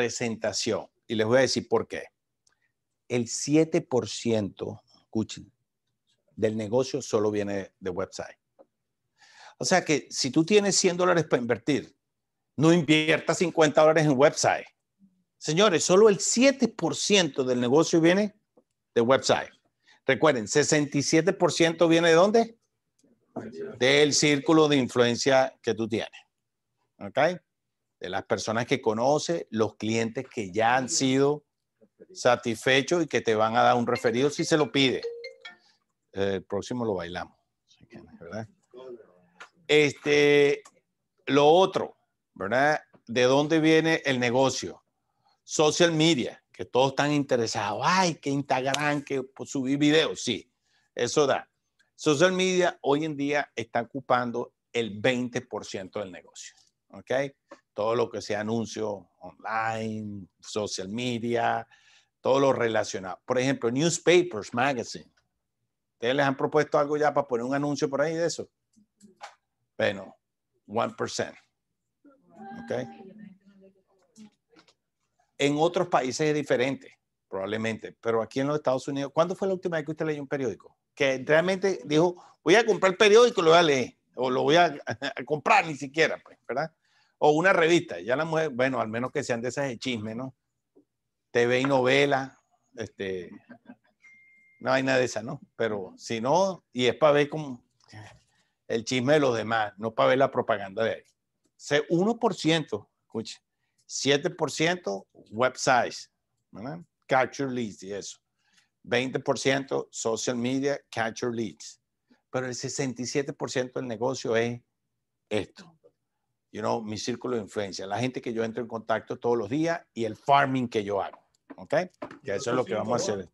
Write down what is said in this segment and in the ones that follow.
presentación. Y les voy a decir por qué. El 7%, escuchen, del negocio solo viene de website. O sea que si tú tienes 100 dólares para invertir, no inviertas 50 dólares en website. Señores, solo el 7% del negocio viene de website. Recuerden, 67% viene de dónde? Del círculo de influencia que tú tienes. ¿Ok? de las personas que conoce, los clientes que ya han sido satisfechos y que te van a dar un referido si se lo pide. Eh, el próximo lo bailamos. ¿verdad? Este, lo otro, ¿verdad? ¿De dónde viene el negocio? Social media, que todos están interesados. Ay, que Instagram, que pues, subir videos. Sí, eso da. Social media hoy en día está ocupando el 20% del negocio. ¿Ok? todo lo que sea anuncio online, social media, todo lo relacionado. Por ejemplo, newspapers, magazine. ¿Ustedes les han propuesto algo ya para poner un anuncio por ahí de eso? Bueno, 1%. En otros países es diferente, probablemente, pero aquí en los Estados Unidos, ¿cuándo fue la última vez que usted leyó un periódico? Que realmente dijo, voy a comprar el periódico, lo voy a leer, o lo voy a, comprar ni siquiera, pues, ¿verdad? o una revista. Ya la mujer, bueno, al menos que sean de esas de chisme, ¿no? TV y novela, este, no hay nada de esa, ¿no? Pero si no, y es para ver como el chisme de los demás, no para ver la propaganda de ahí. Se 1%, escuche, 7% websites, Capture leads y eso. 20% social media, capture leads. Pero el 67% del negocio es esto you know, mi círculo de influencia, la gente que yo entro en contacto todos los días y el farming que yo hago. ¿Ok? Ya eso es lo que vamos a hacer.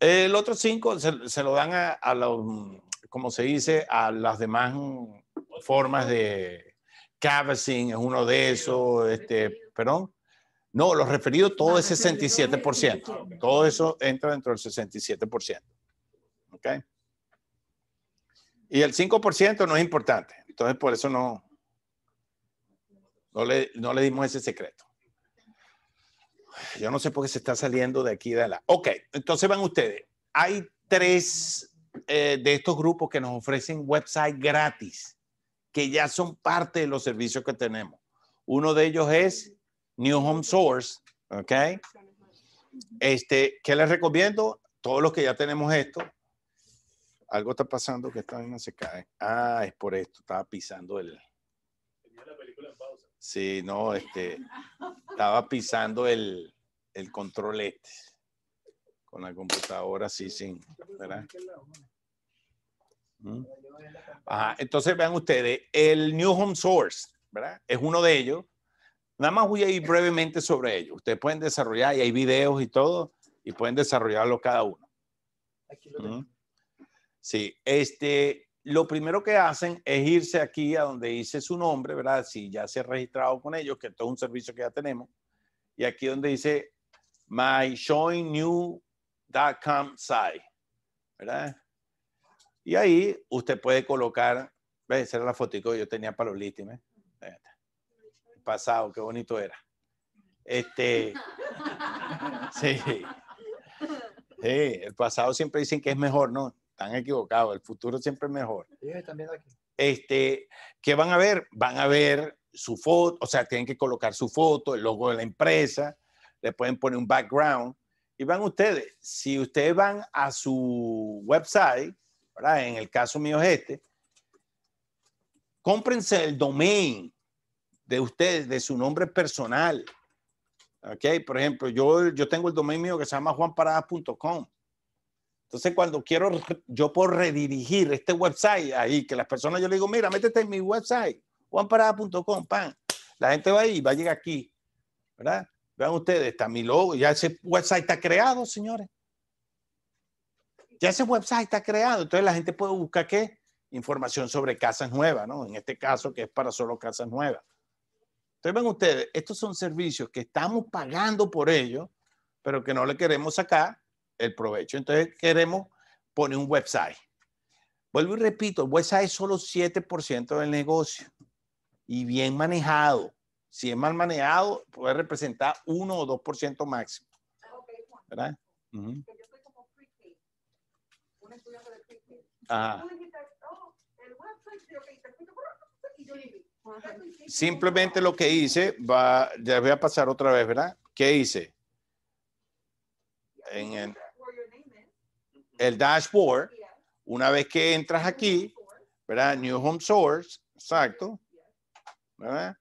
El otro cinco se, lo dan a, los, como se dice, a las demás formas de canvassing, es uno de esos, este, perdón. No, los referidos, todo es 67%. Todo eso entra dentro del 67%. ¿Ok? Y el 5% no es importante. Entonces, por eso no, no le, dimos ese secreto. Yo no sé por qué se está saliendo de aquí de la... Ok, entonces van ustedes. Hay tres eh, de estos grupos que nos ofrecen website gratis, que ya son parte de los servicios que tenemos. Uno de ellos es New Home Source, ¿ok? Este, ¿Qué les recomiendo? Todos los que ya tenemos esto. Algo está pasando que esta vaina se cae. Ah, es por esto, estaba pisando el... Sí, no, este, estaba pisando el, el control este con la computadora, sí, sí, ¿verdad? Ajá, entonces vean ustedes, el New Home Source, ¿verdad? Es uno de ellos. Nada más voy a ir brevemente sobre ello. Ustedes pueden desarrollar, y hay videos y todo, y pueden desarrollarlo cada uno. Sí, este, lo primero que hacen es irse aquí a donde dice su nombre, ¿verdad? Si ya se ha registrado con ellos, que esto es un servicio que ya tenemos. Y aquí donde dice myjoinnew.com site, ¿verdad? Y ahí usted puede colocar, ¿ves? Esa era la fotico que yo tenía para los lítimes, El Pasado, qué bonito era. Este, sí. Sí, el pasado siempre dicen que es mejor, ¿no? están equivocados, el futuro siempre es mejor. Este, ¿Qué van a ver? Van a ver su foto, o sea, tienen que colocar su foto, el logo de la empresa, le pueden poner un background y van ustedes. Si ustedes van a su website, en el caso mío es este, cómprense el domain de ustedes, de su nombre personal. ¿Ok? Por ejemplo, yo, yo tengo el domain mío que se llama juanparadas.com. Entonces, cuando quiero, yo puedo redirigir este website ahí, que las personas yo le digo, mira, métete en mi website, juanparada.com, pan. La gente va ahí, va a llegar aquí, ¿verdad? Vean ustedes, está mi logo, ya ese website está creado, señores. Ya ese website está creado, entonces la gente puede buscar qué? Información sobre casas nuevas, ¿no? En este caso, que es para solo casas nuevas. Entonces, ven ustedes, estos son servicios que estamos pagando por ellos, pero que no le queremos sacar el provecho. Entonces queremos poner un website. Vuelvo y repito, el website es solo 7% del negocio y bien manejado. Si es mal manejado, puede representar 1 o 2% máximo. ¿Verdad? Simplemente lo que hice, va, ya voy a pasar otra vez, ¿verdad? ¿Qué hice? En el, el dashboard, una vez que entras aquí, ¿verdad? New Home Source, exacto, ¿verdad?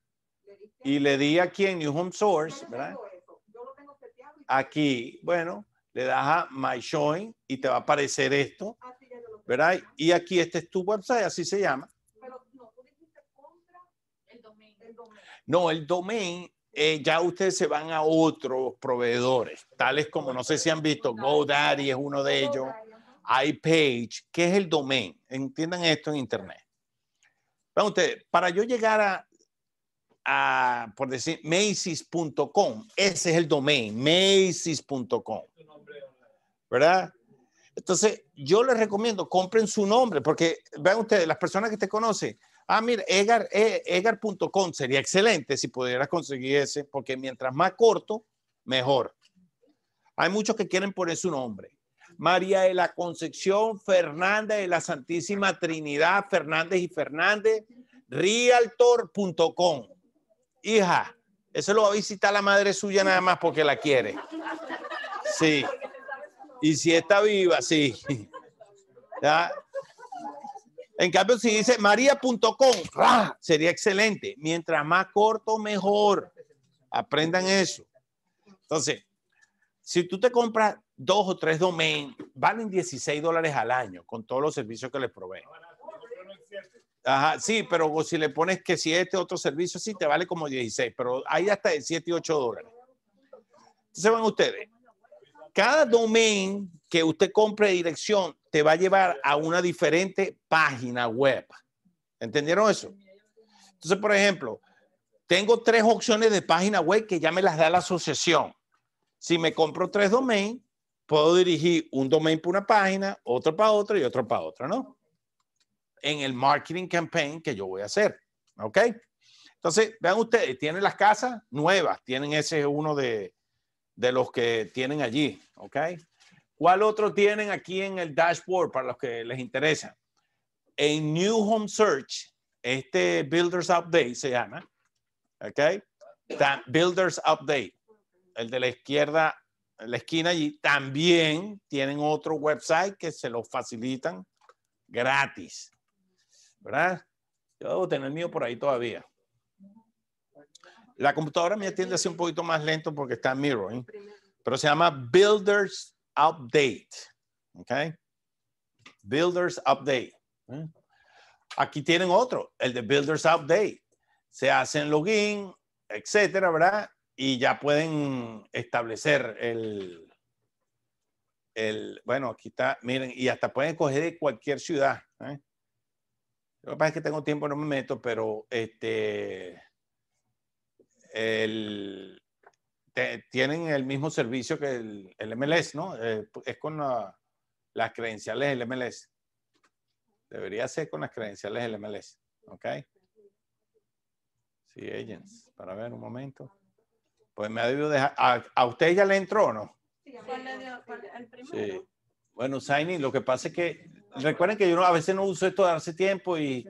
Y le di aquí en New Home Source, ¿verdad? Aquí, bueno, le das a My Showing y te va a aparecer esto, ¿verdad? Y aquí este es tu website, así se llama. No, el domain eh, ya ustedes se van a otros proveedores, tales como, no sé si han visto, GoDaddy es uno de ellos, iPage, que es el domain. Entiendan esto en Internet. Vean ustedes, para yo llegar a, a por decir, Macy's.com, ese es el domain, Macy's.com. ¿Verdad? Entonces, yo les recomiendo, compren su nombre, porque vean ustedes, las personas que te conocen, Ah, mira, Egar, egar.com eh, sería excelente si pudieras conseguir ese, porque mientras más corto, mejor. Hay muchos que quieren poner su nombre. María de la Concepción Fernández de la Santísima Trinidad Fernández y Fernández, realtor.com. Hija, eso lo va a visitar la madre suya nada más porque la quiere. Sí. Y si está viva, sí. ¿Ya? En cambio, si dice maria.com, sería excelente. Mientras más corto, mejor. Aprendan eso. Entonces, si tú te compras dos o tres domains, valen 16 dólares al año con todos los servicios que les proveen. Ajá, sí, pero si le pones que si este otro servicio, sí, te vale como 16, pero hay hasta de 7 y 8 dólares. ¿Se van ustedes. Cada domain que usted compre de dirección te va a llevar a una diferente página web. ¿Entendieron eso? Entonces, por ejemplo, tengo tres opciones de página web que ya me las da la asociación. Si me compro tres domains, puedo dirigir un domain para una página, otro para otra y otro para otra, ¿no? En el marketing campaign que yo voy a hacer, ¿ok? Entonces, vean ustedes, tienen las casas nuevas, tienen ese uno de, de los que tienen allí, ¿ok? ¿Cuál otro tienen aquí en el dashboard para los que les interesa? En New Home Search, este Builders Update se llama, ¿ok? Builders Update, el de la izquierda, la esquina allí, también tienen otro website que se lo facilitan gratis, ¿verdad? Yo debo tener el mío por ahí todavía. La computadora me atiende así un poquito más lento porque está mirroring, ¿eh? pero se llama Builders update. ¿Ok? Builders update. Mm. Aquí tienen otro, el de Builders update. Se hacen login, etcétera, ¿verdad? Y ya pueden establecer el, el, bueno, aquí está, miren, y hasta pueden coger de cualquier ciudad. ¿eh? Lo que pasa es que tengo tiempo, no me meto, pero este, el, tienen el mismo servicio que el, MLS, ¿no? Eh, es con las credenciales del MLS. Debería ser con las credenciales del MLS, ¿ok? Sí, agents. Para ver un momento. Pues me ha debido dejar. ¿A, usted ya le entró o no? Sí, Bueno, Saini, lo que pasa es que recuerden que yo a veces no uso esto de darse tiempo y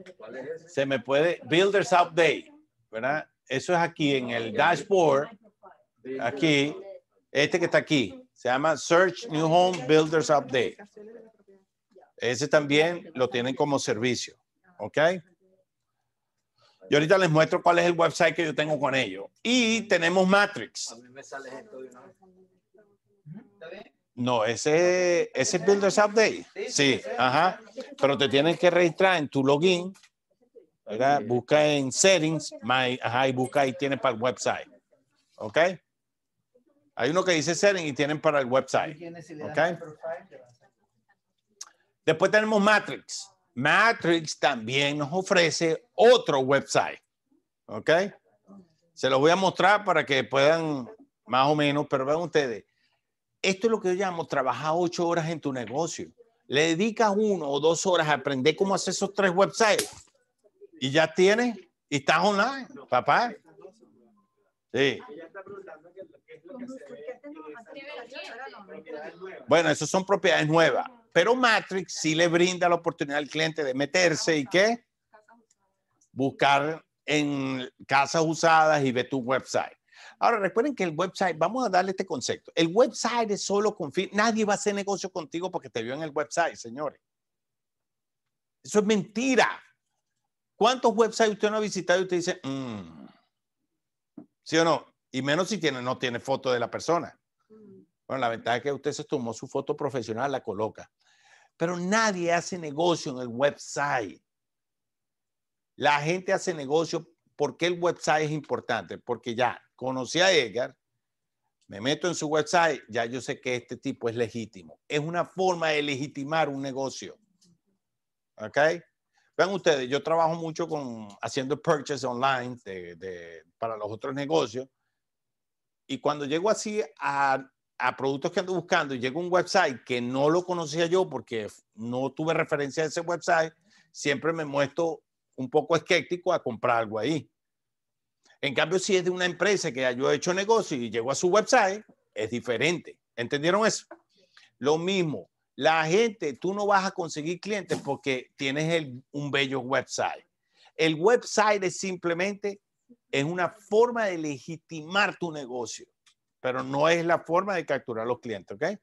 se me puede. Builders Update, ¿verdad? Eso es aquí en el dashboard aquí, este que está aquí, se llama Search New Home Builders Update. Ese también lo tienen como servicio, ¿ok? Y ahorita les muestro cuál es el website que yo tengo con ellos. Y tenemos Matrix. No, ese, ese es Builders Update. Sí, ajá. Pero te tienes que registrar en tu login, Busca en Settings, my, ajá, y busca ahí tiene para el website. ¿Ok? Hay uno que dice Seren y tienen para el website. Después tenemos Matrix. Matrix también nos ofrece otro website. ¿Ok? Se los voy a mostrar para que puedan más o menos, pero vean ustedes. Esto es lo que yo llamo trabajar ocho horas en tu negocio. Le dedicas uno o dos horas a aprender cómo hacer esos tres websites y ya tienes y estás online, papá. Sí. Bueno, esas son propiedades nuevas, pero Matrix sí le brinda la oportunidad al cliente de meterse y qué? Buscar en casas usadas y ve tu website. Ahora recuerden que el website, vamos a darle este concepto. El website es solo fin. nadie va a hacer negocio contigo porque te vio en el website, señores. Eso es mentira. ¿Cuántos websites usted no ha visitado y usted dice, mm, ¿Sí o no? Y menos si tiene, no tiene foto de la persona. Bueno, la ventaja es que usted se tomó su foto profesional, la coloca. Pero nadie hace negocio en el website. La gente hace negocio porque el website es importante, porque ya conocí a Edgar, me meto en su website, ya yo sé que este tipo es legítimo. Es una forma de legitimar un negocio. ¿Ok? Vean ustedes, yo trabajo mucho con haciendo purchase online para los otros negocios. Y cuando llego así a, a, productos que ando buscando y llego a un website que no lo conocía yo porque no tuve referencia a ese website, siempre me muestro un poco escéptico a comprar algo ahí. En cambio, si es de una empresa que yo he hecho negocio y llego a su website, es diferente. ¿Entendieron eso? Lo mismo, la gente, tú no vas a conseguir clientes porque tienes un bello website. El website es simplemente es una forma de legitimar tu negocio, pero no es la forma de capturar los clientes, ¿ok?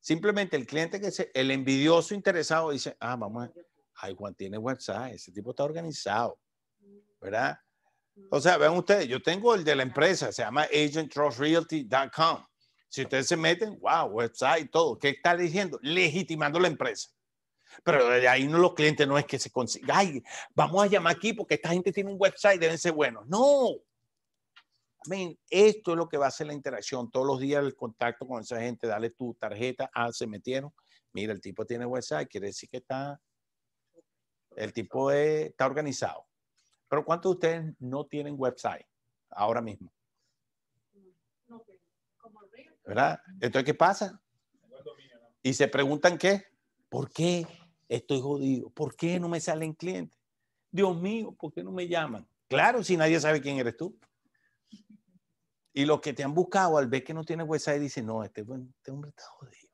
Simplemente el cliente que se, el envidioso interesado dice, ah, vamos, ay, Juan tiene website, ese tipo está organizado, ¿verdad? O sea, vean ustedes, yo tengo el de la empresa, se llama agenttrustrealty.com. Si ustedes se meten, wow, website, todo. ¿Qué está diciendo? Legitimando la empresa. Pero de ahí no los clientes no es que se consiga. Ay, vamos a llamar aquí porque esta gente tiene un website, deben ser buenos. No. Esto es lo que va a hacer la interacción. Todos los días el contacto con esa gente, dale tu tarjeta. Ah, se metieron. Mira, el tipo tiene website, quiere decir que está. El tipo está organizado. Pero ¿cuántos de ustedes no tienen website ahora mismo? ¿verdad? Entonces, ¿qué pasa? Y se preguntan qué, ¿por qué estoy jodido? ¿Por qué no me salen clientes? Dios mío, ¿por qué no me llaman? Claro, si nadie sabe quién eres tú. Y los que te han buscado al ver que no tienes website dicen, no, este, este hombre está jodido.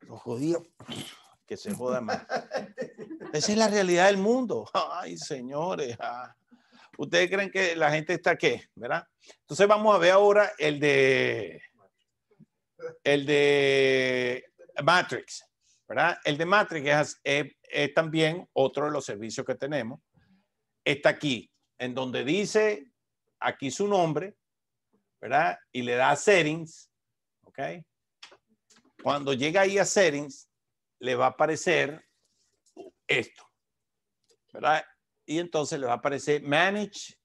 Los jodidos, que se joda más. Esa es la realidad del mundo. Ay, señores. Ah ustedes creen que la gente está qué, ¿verdad? Entonces vamos a ver ahora el de el de Matrix, ¿verdad? El de Matrix es, también otro de los servicios que tenemos. Está aquí, en donde dice aquí su nombre, ¿verdad? Y le da settings, ¿ok? Cuando llega ahí a settings, le va a aparecer esto, ¿verdad? y entonces les va a aparecer Manage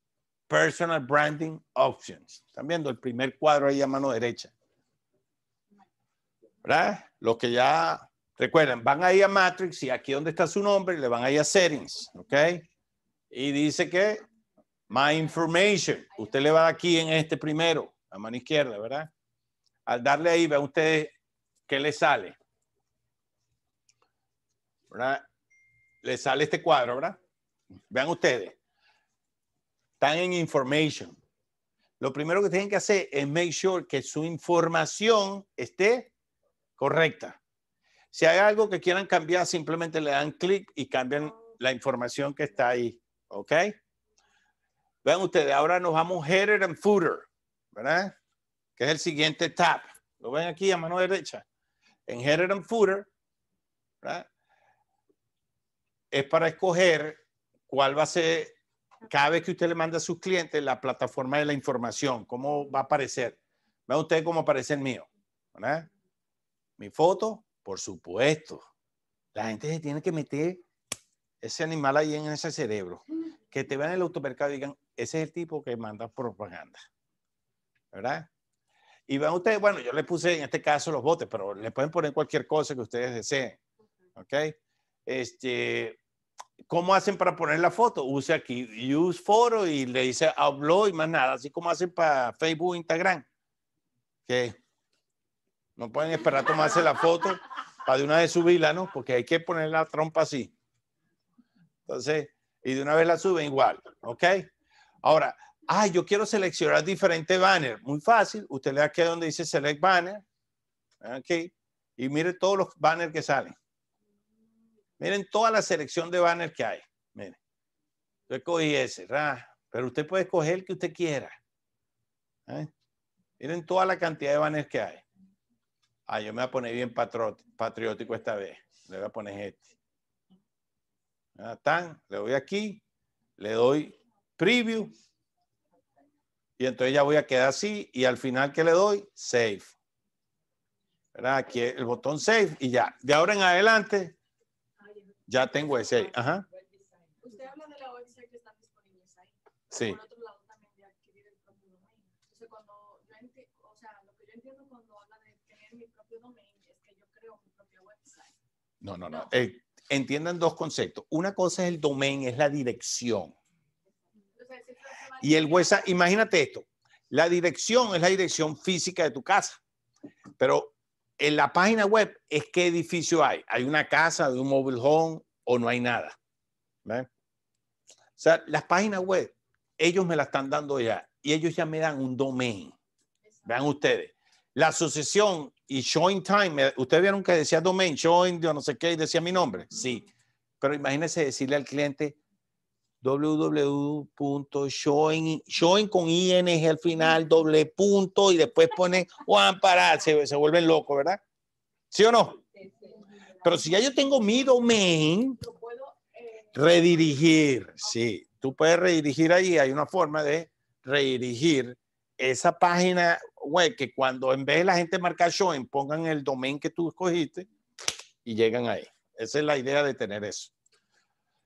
Personal Branding Options. Están viendo el primer cuadro ahí a mano derecha. ¿Verdad? Los que ya recuerdan, van ahí a Matrix y aquí donde está su nombre, le van ahí a Settings, ¿ok? Y dice que My Information, usted le va aquí en este primero, a mano izquierda, ¿verdad? Al darle ahí, vean ustedes qué le sale. ¿Verdad? Le sale este cuadro, ¿verdad? Vean ustedes. Están en information. Lo primero que tienen que hacer es make sure que su información esté correcta. Si hay algo que quieran cambiar, simplemente le dan clic y cambian la información que está ahí. ¿Ok? Vean ustedes, ahora nos vamos header and footer, ¿verdad? Que es el siguiente tab. Lo ven aquí a mano derecha. En header and footer, ¿verdad? Es para escoger cuál va a ser, cada vez que usted le manda a sus clientes, la plataforma de la información, cómo va a aparecer. Vean ustedes cómo aparece el mío. ¿verdad? Mi foto, por supuesto. La gente se tiene que meter ese animal ahí en ese cerebro. Que te vean en el automercado y digan, ese es el tipo que manda propaganda. ¿Verdad? Y van ustedes, bueno, yo le puse en este caso los botes, pero le pueden poner cualquier cosa que ustedes deseen. ¿Ok? Este, ¿Cómo hacen para poner la foto? Use aquí, use foro y le dice upload y más nada, así como hacen para Facebook, Instagram. Que no pueden esperar a tomarse la foto para de una vez subirla, ¿no? Porque hay que poner la trompa así. Entonces, y de una vez la suben igual, ¿ok? Ahora, ah, yo quiero seleccionar diferentes banners. Muy fácil, usted le da aquí donde dice Select Banner, aquí, y mire todos los banners que salen. Miren toda la selección de banners que hay. Miren. Yo escogí ese, ¿verdad? pero usted puede escoger el que usted quiera. ¿Eh? Miren toda la cantidad de banners que hay. Ah, yo me voy a poner bien patriótico esta vez. Le voy a poner este. Ah, tan, le doy aquí, le doy preview. Y entonces ya voy a quedar así. Y al final, que le doy? Save. ¿Verdad? Aquí el botón save y ya. De ahora en adelante, ya tengo ese ahí. Ajá. Usted habla de la website que están disponibles ahí. Sí. Por otro lado, también de adquirir el propio domain. Entonces, cuando yo entiendo, o sea, lo que yo entiendo cuando habla de tener mi propio domain es que yo creo mi propio website. No, no, no. no. Eh, entiendan dos conceptos. Una cosa es el domain, es la dirección. Y el website, imagínate esto, la dirección es la dirección física de tu casa, pero en la página web es qué edificio hay. ¿Hay una casa de un mobile home o no hay nada? O sea, las páginas web, ellos me la están dando ya y ellos ya me dan un domain. Vean ustedes. La asociación y Showing Time, ustedes vieron que decía domain, Showing, yo no sé qué, y decía mi nombre. Sí. Pero imagínense decirle al cliente, www.showing, con ing al final, doble punto, y después ponen Juan para, se, se vuelven locos, ¿verdad? ¿Sí o no? Pero si ya yo tengo mi domain, redirigir, sí, tú puedes redirigir ahí, hay una forma de redirigir esa página web que cuando en vez de la gente marcar showing, pongan el domain que tú escogiste y llegan ahí. Esa es la idea de tener eso.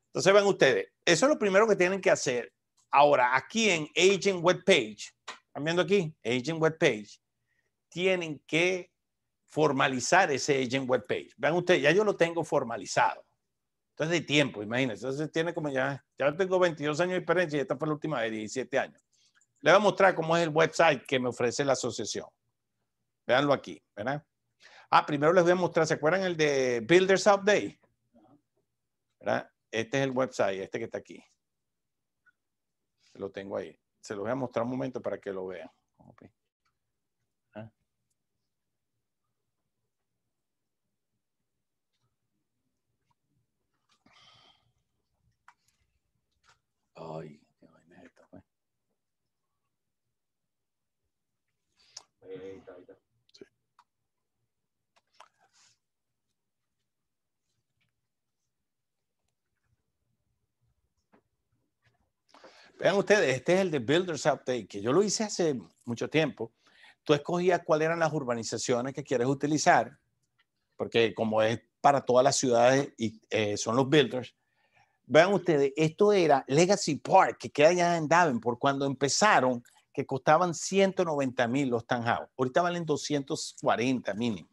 Entonces ven ustedes, eso es lo primero que tienen que hacer. Ahora, aquí en Agent Web Page, ¿están viendo aquí? Agent Web Page, tienen que formalizar ese Agent Web Page. Vean ustedes, ya yo lo tengo formalizado. Entonces, de tiempo, imagínense. Entonces, tiene como ya, ya tengo 22 años de experiencia y esta fue la última de 17 años. Le voy a mostrar cómo es el website que me ofrece la asociación. Veanlo aquí, ¿verdad? Ah, primero les voy a mostrar, ¿se acuerdan el de Builders Update? ¿Verdad? Este es el website, este que está aquí. Lo tengo ahí. Se lo voy a mostrar un momento para que lo vean. Ah. Ay, qué vaina pues. Vean ustedes, este es el de Builders Update, que yo lo hice hace mucho tiempo. Tú escogías cuáles eran las urbanizaciones que quieres utilizar, porque como es para todas las ciudades y eh, son los builders. Vean ustedes, esto era Legacy Park, que queda allá en Davenport, cuando empezaron, que costaban 190 mil los townhouse. Ahorita valen 240 mínimo.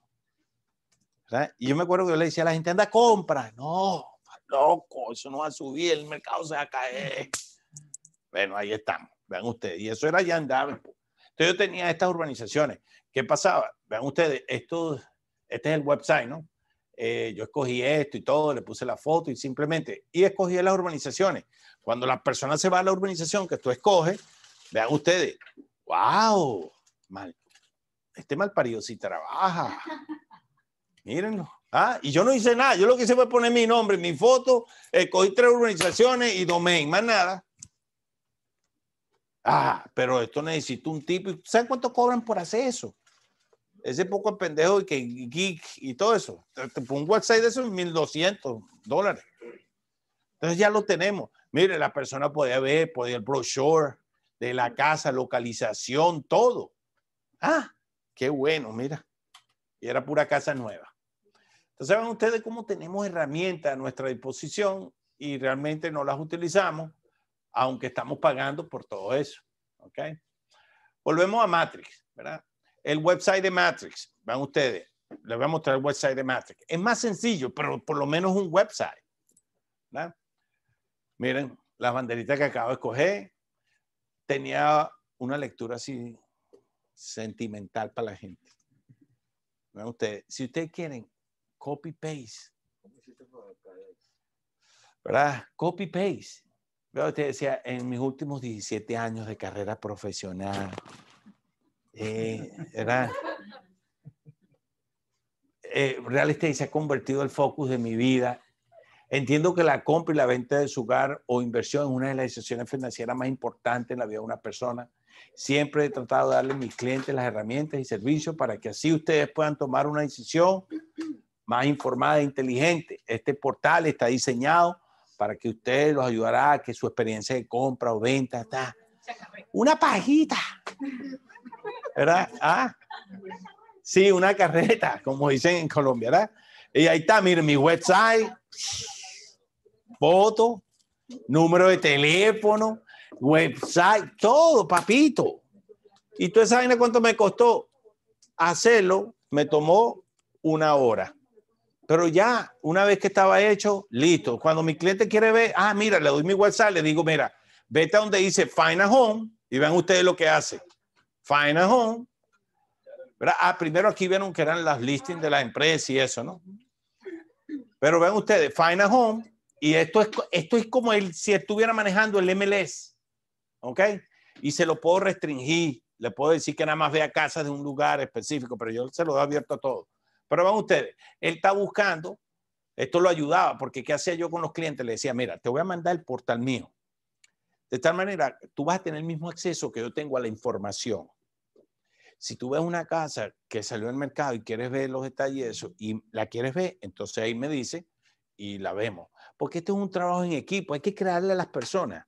¿Verdad? Y yo me acuerdo que yo le decía a la gente, anda, compra. No, loco, eso no va a subir, el mercado se va a caer. Bueno, ahí estamos, vean ustedes. Y eso era ya Davenport, Entonces yo tenía estas urbanizaciones. ¿Qué pasaba? Vean ustedes, esto, este es el website, ¿no? Eh, yo escogí esto y todo, le puse la foto y simplemente, y escogí las urbanizaciones. Cuando la persona se va a la urbanización que tú escoges, vean ustedes, wow, mal, este parido sí trabaja. Mírenlo. Ah, y yo no hice nada, yo lo que hice fue poner mi nombre, mi foto, escogí tres urbanizaciones y domain, más nada. Ah, pero esto necesita un tipo. ¿Saben cuánto cobran por hacer eso? Ese poco pendejo y que geek y todo eso. Un website de esos, 1200 dólares. Entonces ya lo tenemos. Mire, la persona podía ver, podía el brochure de la casa, localización, todo. Ah, qué bueno, mira. Y era pura casa nueva. Entonces, saben ustedes cómo tenemos herramientas a nuestra disposición y realmente no las utilizamos aunque estamos pagando por todo eso. ¿ok? Volvemos a Matrix, ¿verdad? El website de Matrix, van ustedes, les voy a mostrar el website de Matrix. Es más sencillo, pero por lo menos un website. Miren, las banderitas que acabo de escoger, tenía una lectura así sentimental para la gente. Vean ustedes, si ustedes quieren, copy paste. ¿Verdad? Copy paste te decía, en mis últimos 17 años de carrera profesional, eh, era, eh, real estate se ha convertido el focus de mi vida. Entiendo que la compra y la venta de su hogar o inversión es una de las decisiones financieras más importantes en la vida de una persona. Siempre he tratado de darle a mis clientes las herramientas y servicios para que así ustedes puedan tomar una decisión más informada e inteligente. Este portal está diseñado para que usted los ayudará, que su experiencia de compra o venta está. Una pajita. ¿Verdad? Ah, sí, una carreta, como dicen en Colombia, ¿verdad? Y ahí está, mire, mi website, foto, número de teléfono, website, todo, papito. ¿Y tú esa cuánto me costó? Hacerlo me tomó una hora. Pero ya, una vez que estaba hecho, listo. Cuando mi cliente quiere ver, ah, mira, le doy mi WhatsApp, le digo, mira, vete a donde dice Find a Home y vean ustedes lo que hace. Find a Home. Ah, primero aquí vieron que eran las listings de la empresa y eso, ¿no? Pero vean ustedes, Find a Home. Y esto es, esto es como el, si estuviera manejando el MLS. ¿Ok? Y se lo puedo restringir. Le puedo decir que nada más vea casas de un lugar específico, pero yo se lo doy abierto a todo. Pero van ustedes, él está buscando, esto lo ayudaba, porque ¿qué hacía yo con los clientes? Le decía, mira, te voy a mandar el portal mío. De tal manera, tú vas a tener el mismo acceso que yo tengo a la información. Si tú ves una casa que salió del mercado y quieres ver los detalles eso, y la quieres ver, entonces ahí me dice y la vemos. Porque esto es un trabajo en equipo, hay que crearle a las personas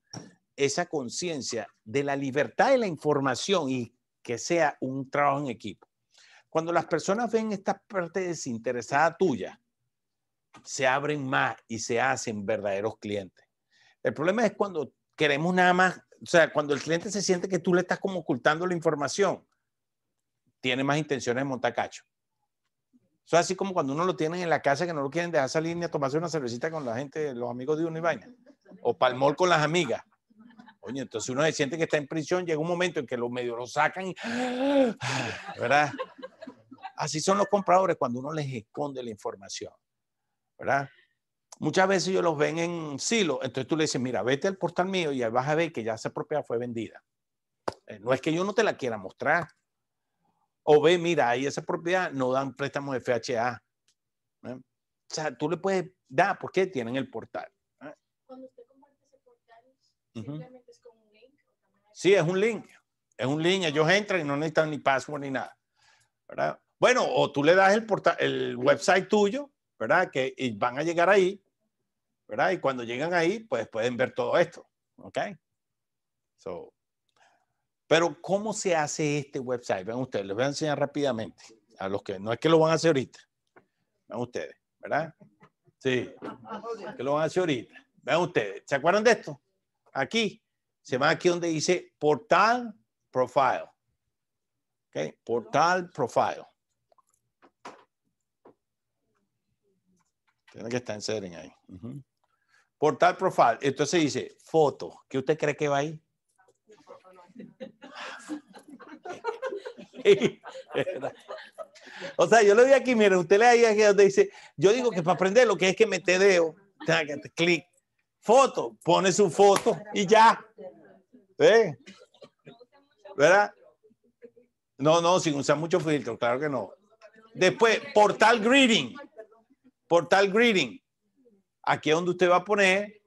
esa conciencia de la libertad de la información y que sea un trabajo en equipo. Cuando las personas ven esta parte desinteresada tuya, se abren más y se hacen verdaderos clientes. El problema es cuando queremos nada más, o sea, cuando el cliente se siente que tú le estás como ocultando la información, tiene más intenciones de montacacho. Eso es así como cuando uno lo tiene en la casa que no lo quieren dejar salir ni a tomarse una cervecita con la gente, los amigos de uno y vaina. O palmol con las amigas. Oye, entonces uno se siente que está en prisión, llega un momento en que los medios lo sacan, ¡ah! ¿verdad? Así son los compradores cuando uno les esconde la información, ¿verdad? Muchas veces ellos los ven en silo, entonces tú le dices, mira, vete al portal mío y ahí vas a ver que ya esa propiedad fue vendida. Eh, no es que yo no te la quiera mostrar. O ve, mira, ahí esa propiedad no dan préstamos de FHA. ¿eh? O sea, tú le puedes dar porque tienen el portal. ¿eh? Sí, es un link. Es un link. Ellos entran y no necesitan ni password ni nada. ¿verdad? Bueno, o tú le das el, portal, el website tuyo, ¿verdad? Que y van a llegar ahí, ¿verdad? Y cuando llegan ahí, pues pueden ver todo esto. ¿Ok? pero ¿cómo se hace este website? Ven ustedes, les voy a enseñar rápidamente a los que no es que lo van a hacer ahorita. ven ustedes, ¿verdad? Sí, que lo van a hacer ahorita. ven ustedes, ¿se acuerdan de esto? aquí, se va aquí donde dice portal profile. ¿Ok? portal profile. Tiene que estar en setting ahí. Portal profile. Entonces dice foto. ¿Qué usted cree que va ahí? o sea, yo le doy aquí, mire, usted le ahí donde dice, yo digo que para aprender lo que es que me te deo, clic, foto, pone su foto y ya. ¿Eh? ¿Verdad? No, no, sin usar mucho filtro, claro que no. Después, portal greeting. Portal greeting. Aquí es donde usted va a poner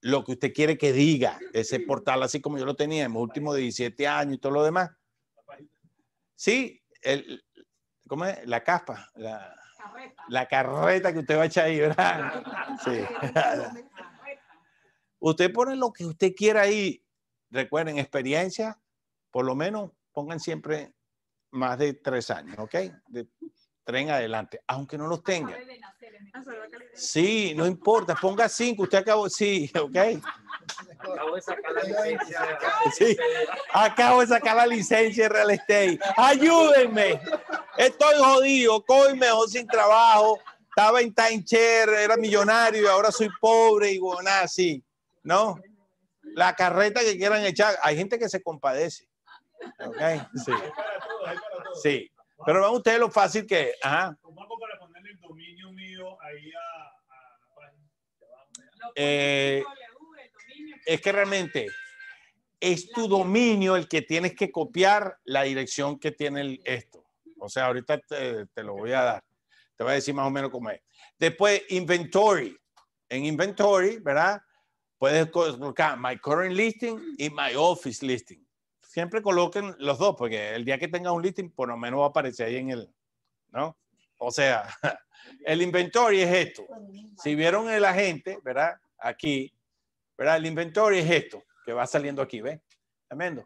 lo que usted quiere que diga. Ese portal, así como yo lo tenía en los últimos 17 años y todo lo demás. Sí, el, ¿cómo es? La capa, la, la carreta que usted va a echar ahí, ¿verdad? Sí. Usted pone lo que usted quiera ahí. Recuerden, experiencia, por lo menos pongan siempre más de tres años, ¿ok? De adelante, aunque no los tengan. Ah, sí, no importa, ponga cinco, usted acabó, sí, ¿ok? Acabo de sacar la licencia. Sí, acabo de sacar la licencia de real estate. Ayúdenme. Estoy jodido, coime, mejor sin trabajo. Estaba en timeshare, era millonario y ahora soy pobre y bueno, así. No, la carreta que quieran echar, hay gente que se compadece. sí. Pero vean ustedes lo fácil que. Ajá. Eh, es que realmente es tu dominio el que tienes que copiar la dirección que tiene esto. O sea, ahorita te, te, lo voy a dar. Te voy a decir más o menos cómo es. Después, inventory. En inventory, ¿verdad? Puedes colocar my current listing y my office listing. Siempre coloquen los dos, porque el día que tenga un listing, por lo menos va a aparecer ahí en el, ¿no? O sea, el inventory es esto. Si vieron el agente, ¿verdad? Aquí, ¿verdad? El inventory es esto, que va saliendo aquí, ¿ves? Tremendo.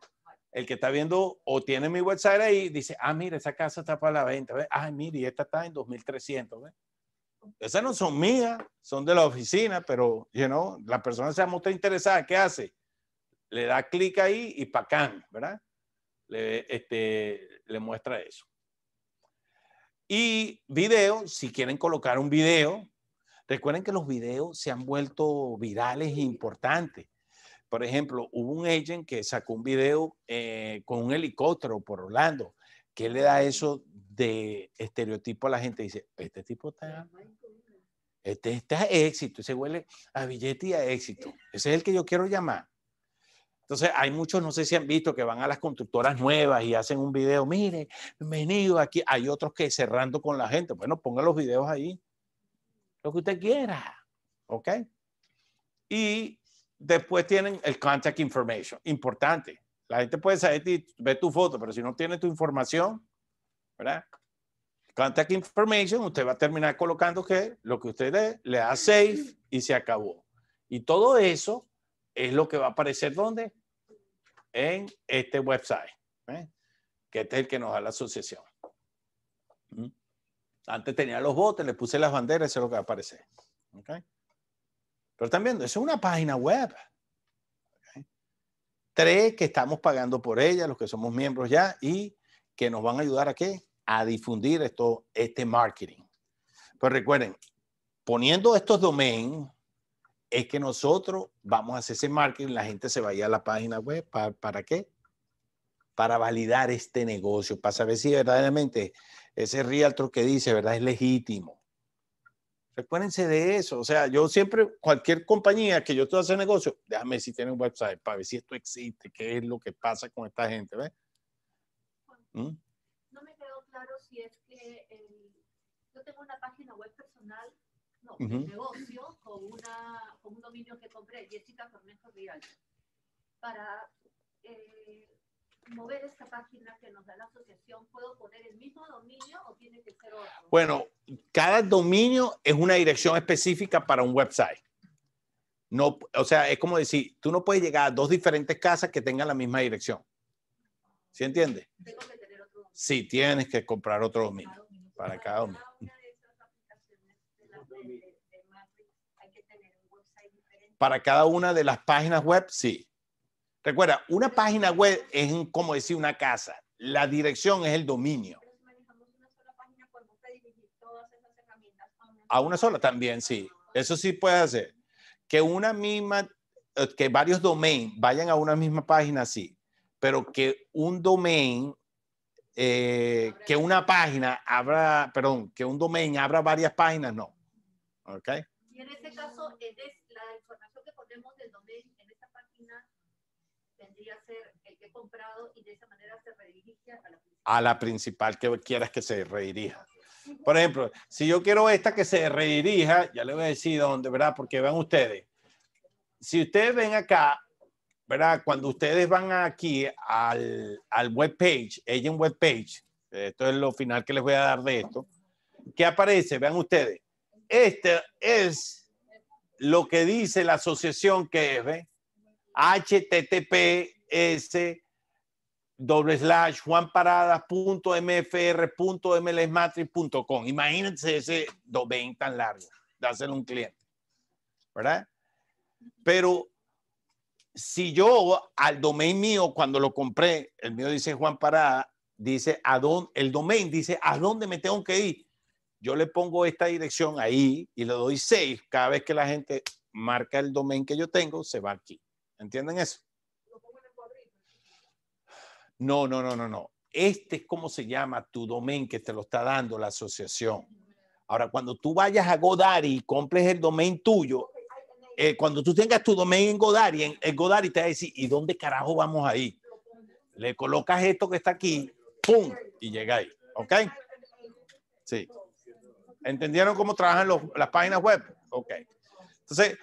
El que está viendo o tiene mi website ahí, dice, ah, mira, esa casa está para la venta, ¿ves? Ah, y esta está en 2300, ¿ves? esas no son mías, son de la oficina, pero, you la persona se ha mostrado interesada, ¿qué hace? Le da clic ahí y pacán, ¿verdad? Le, este, le muestra eso. Y video, si quieren colocar un video, recuerden que los videos se han vuelto virales e importantes. Por ejemplo, hubo un agent que sacó un video eh, con un helicóptero por Orlando. ¿Qué le da eso de estereotipo a la gente. Dice, este tipo está... Este está éxito, se huele a billete y a éxito. Ese es el que yo quiero llamar. Entonces, hay muchos, no sé si han visto, que van a las constructoras nuevas y hacen un video, mire, venido aquí. Hay otros que cerrando con la gente. Bueno, ponga los videos ahí, lo que usted quiera, ¿ok? Y después tienen el contact information, importante. La gente puede saber, ve tu foto, pero si no tiene tu información, ¿verdad? Contact information, usted va a terminar colocando que lo que usted le da save y se acabó. Y todo eso es lo que va a aparecer ¿dónde? En este website, ¿eh? que este es el que nos da la asociación. ¿Mm? Antes tenía los botes, le puse las banderas, eso es lo que va a aparecer. Pero están viendo, eso es una página web. Tres que estamos pagando por ella, los que somos miembros ya, y que nos van a ayudar a qué? a difundir esto, este marketing. Pues recuerden, poniendo estos domains, es que nosotros vamos a hacer ese marketing, la gente se vaya a la página web. ¿Para, qué? Para validar este negocio, para saber si verdaderamente ese realtor que dice, ¿verdad? Es legítimo. Recuérdense de eso. O sea, yo siempre, cualquier compañía que yo estoy haciendo negocio, déjame si tiene un website para ver si esto existe, qué es lo que pasa con esta gente, ¿ves? ¿Mm? si es que yo tengo una página web personal, no, un negocio, con, una, con un dominio que compré, Jessica Cornejo Real. para eh, mover esta página que nos da la asociación, ¿puedo poner el mismo dominio o tiene que ser otro? Bueno, cada dominio es una dirección específica para un website. No, o sea, es como decir, tú no puedes llegar a dos diferentes casas que tengan la misma dirección. ¿Se entiende? Tengo que Sí, tienes que comprar otro dominio para cada uno Para cada una de las páginas web, sí. Recuerda, una página web es como decir una casa. La dirección es el dominio. A una sola también, sí. Eso sí puede hacer. Que una misma, eh, que varios domains vayan a una misma página, sí. Pero que un domain eh, que una página abra, perdón, que un domain abra varias páginas, no. ¿Ok? Y en este caso, es la información que ponemos del domain en esta página tendría que ser el que he comprado y de esa manera se redirige a la principal. A la principal que quieras que se redirija. Por ejemplo, si yo quiero esta que se redirija, ya le voy a decir dónde, ¿verdad? Porque vean ustedes. Si ustedes ven acá, ¿verdad? Cuando ustedes van aquí al, al webpage, agent webpage, esto es lo final que les voy a dar de esto, ¿qué aparece? Vean ustedes, este es lo que dice la asociación que es, ¿ve? https doble Imagínense ese domain tan largo, de hacer un cliente, ¿verdad? Pero si yo al domain mío, cuando lo compré, el mío dice Juan Parada, dice a dónde, el domain dice a dónde me tengo que ir. Yo le pongo esta dirección ahí y le doy 6. Cada vez que la gente marca el domain que yo tengo, se va aquí. ¿Entienden eso? No, no, no, no, no. Este es como se llama tu domain que te lo está dando la asociación. Ahora, cuando tú vayas a Godari y compres el domain tuyo, eh, cuando tú tengas tu domain en Godaddy, en, Godaddy te va a decir, ¿y dónde carajo vamos ahí? Le colocas esto que está aquí, ¡pum! Y llega ahí, ¿ok? Sí. ¿Entendieron cómo trabajan las páginas web? Ok. Entonces,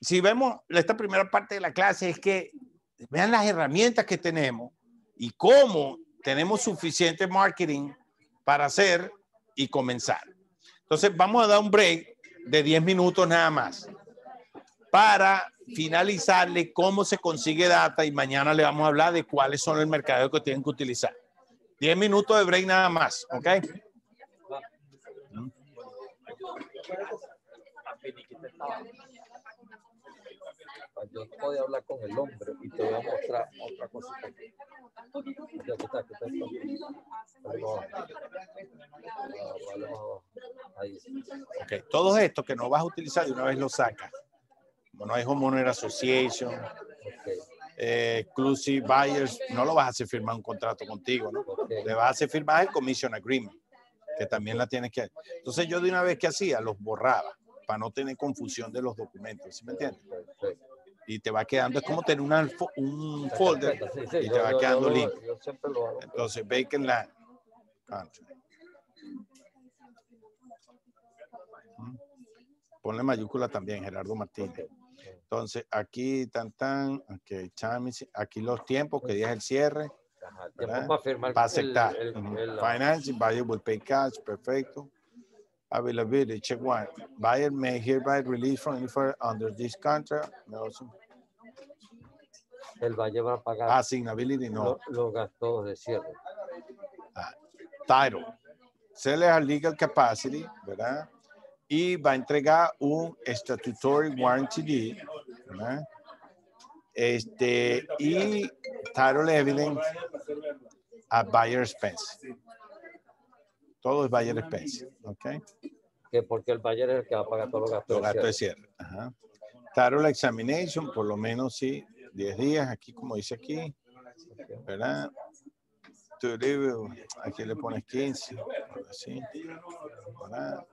si vemos esta primera parte de la clase es que vean las herramientas que tenemos y cómo tenemos suficiente marketing para hacer y comenzar. Entonces, vamos a dar un break de 10 minutos nada más para finalizarle cómo se consigue data y mañana le vamos a hablar de cuáles son el mercado que tienen que utilizar. 10 minutos de break nada más, ¿ok? Yo a hablar con el hombre y te voy a mostrar otra cosa. Ah, okay, todo esto que no vas a utilizar de una vez lo sacas no hay homeowner association, exclusive eh, buyers, no lo vas a hacer firmar un contrato contigo, ¿no? Le vas a hacer firmar el commission agreement, que también la tienes que... hacer. Entonces yo de una vez que hacía, los borraba, para no tener confusión de los documentos, ¿sí me entiendes? Y te va quedando, es como tener un folder y te va quedando limpio. Entonces, Bacon Land Ponle mayúscula también, Gerardo Martínez. Entonces, aquí, tan, tan, aquí los tiempos, que día es el cierre. Ajá, para aceptar. El, el, Financing, buyer will pay cash, perfecto. Availability, check one. Buyer may hereby release from any under this contract. el buyer va a pagar. Asignability, ah, no. Los gastos de cierre. Ah, se title. Seller legal capacity, ¿verdad? Y va a entregar un statutory warranty ¿verdad? este, y title evidence a buyer expense. Todo es buyer expense, ¿ok? Que porque el buyer es el que va a pagar todos los gastos. de cierre. Ajá. Title examination, por lo menos sí, 10 días, aquí como dice aquí, ¿verdad? Tu aquí le pones 15, así, ¿verdad?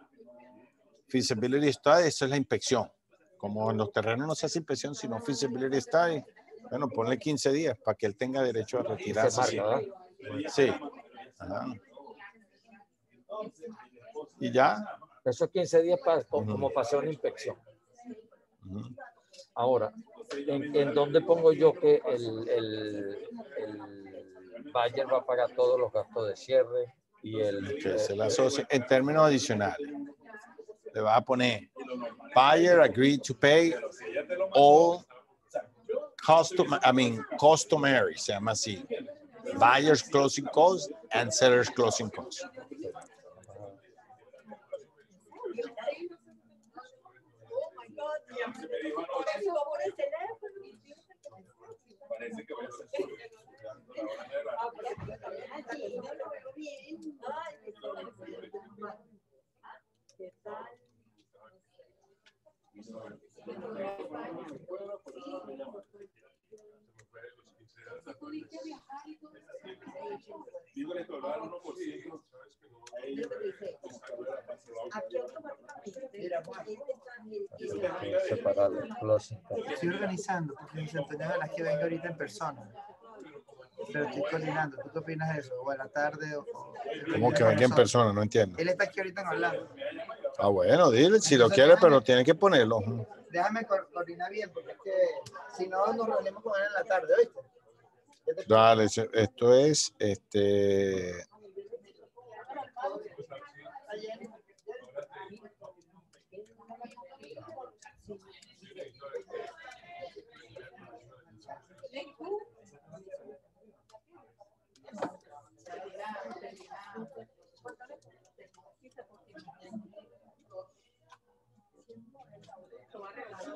feasibility study, eso es la inspección. Como en los terrenos no se hace inspección, sino feasibility study, bueno, ponle 15 días para que él tenga derecho a retirarse. Sí. Y ya. Esos 15 días para, como para una inspección. Ahora, ¿en, dónde pongo yo que el, el, Bayer va a pagar todos los gastos de cierre? y el... en términos adicionales. le va a poner buyer agreed to pay all custom, I mean, customary, se llama así. Buyer's closing cost and seller's closing cost. Estoy organizando, porque mis Antonio las que vengo ahorita en persona. Pero estoy coordinando. ¿Tú qué opinas de eso? ¿O a la tarde? O, ¿Cómo que venga en persona? No entiendo. Él está aquí ahorita en Orlando. Ah, bueno, dile si lo quiere, pero tiene que ponerlo. Déjame coordinar bien, porque es que si no nos reunimos con él en la tarde, ¿oíste? Dale, esto es este.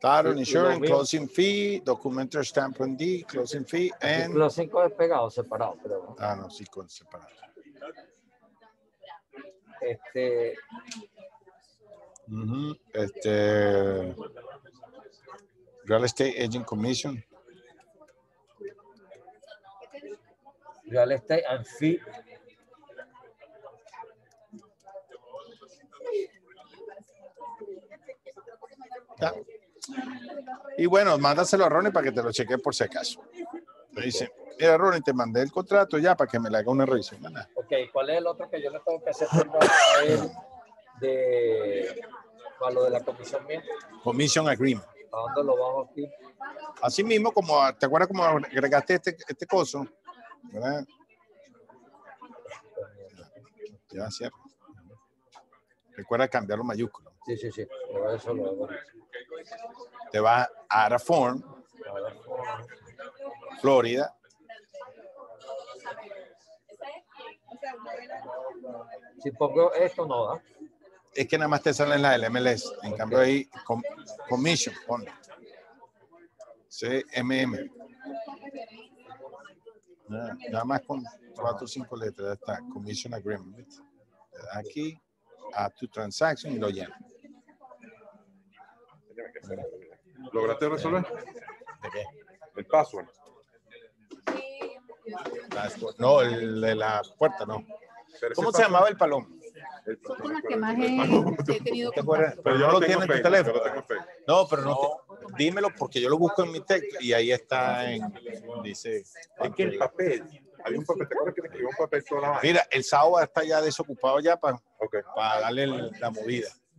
Taro insurance, closing fee, documentary stamp and D, closing fee, and... Los cinco es pegado, separado, Ah, no, sí, con separado. Este... Este... Real Estate Agent Commission. Real Estate and Fee Y bueno, mándaselo a Ronnie para que te lo cheque por si acaso. Me dice, mira Ronnie, te mandé el contrato ya para que me le haga una revisión. Ok, ¿cuál es el otro que yo le tengo que hacer de, para lo de la comisión Commission Agreement. ¿A dónde lo vamos aquí? Así mismo, como, ¿te acuerdas cómo agregaste este, este coso? ¿Verdad? Ya, cierto. Recuerda cambiarlo mayúsculo. Sí, sí, sí. eso lo te vas a la Florida. Si pongo esto, no da. ¿ah? Es que nada más te salen las LMLS. En cambio, ahí, com commission, ponle. CMM. Nada más con cuatro cinco letras. está. Commission Agreement. Aquí, a tu transaction y lo llenas. ¿Lograste resolver? ¿De qué? El password. No, el de la puerta, no. ¿Cómo se llamaba el palom? Son con las que más he, tenido Pero yo no lo tengo en tu teléfono. No, pero no, dímelo porque yo lo busco en mi texto y ahí está en, dice. Es que el papel, había un papel, ¿te que un papel toda la Mira, el sábado está ya desocupado ya para, para darle la movida.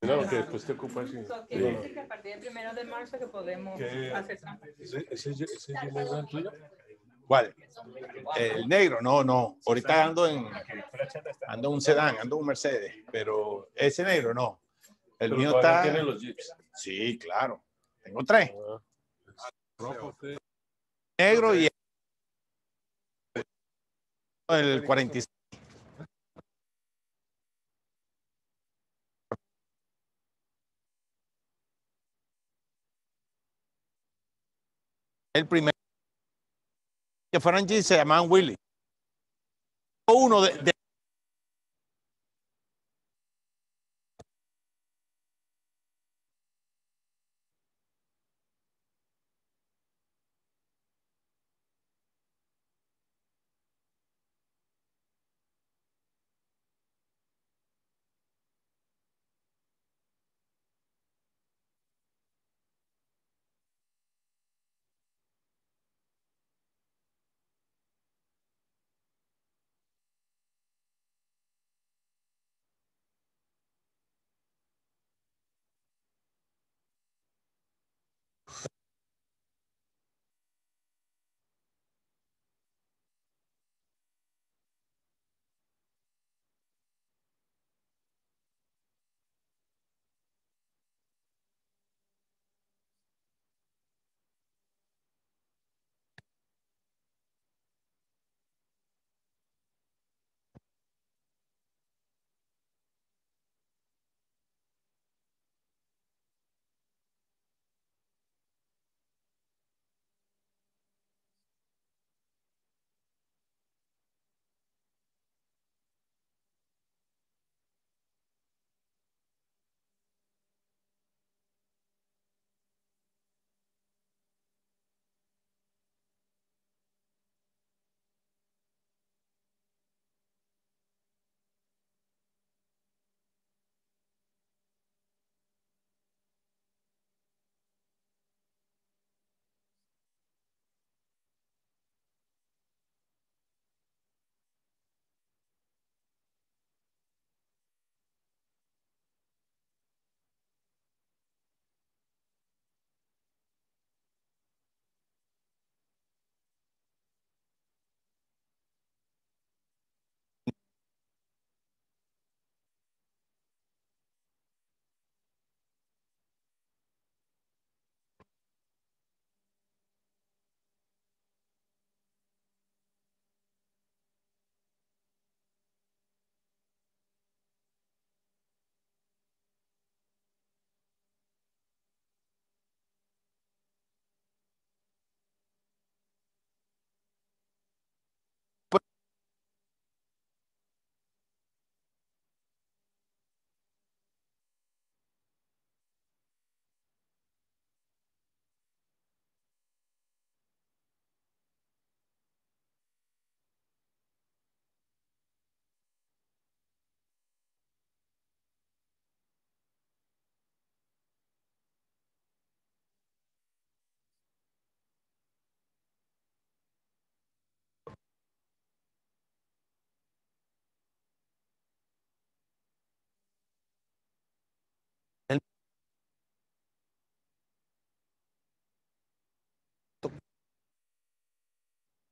No, que después te ocupas. Sí. Que dice que a partir del primero de marzo que podemos hacer trampa. ¿Ese, es el negro tuyo? ¿Cuál? El negro, no, no. Ahorita ando en ando un sedán, ando un Mercedes, pero ese negro no. El mío está. Sí, claro. Tengo tres. El ah. negro y el 46. el primero que fueron allí se llamaban Willy. Uno de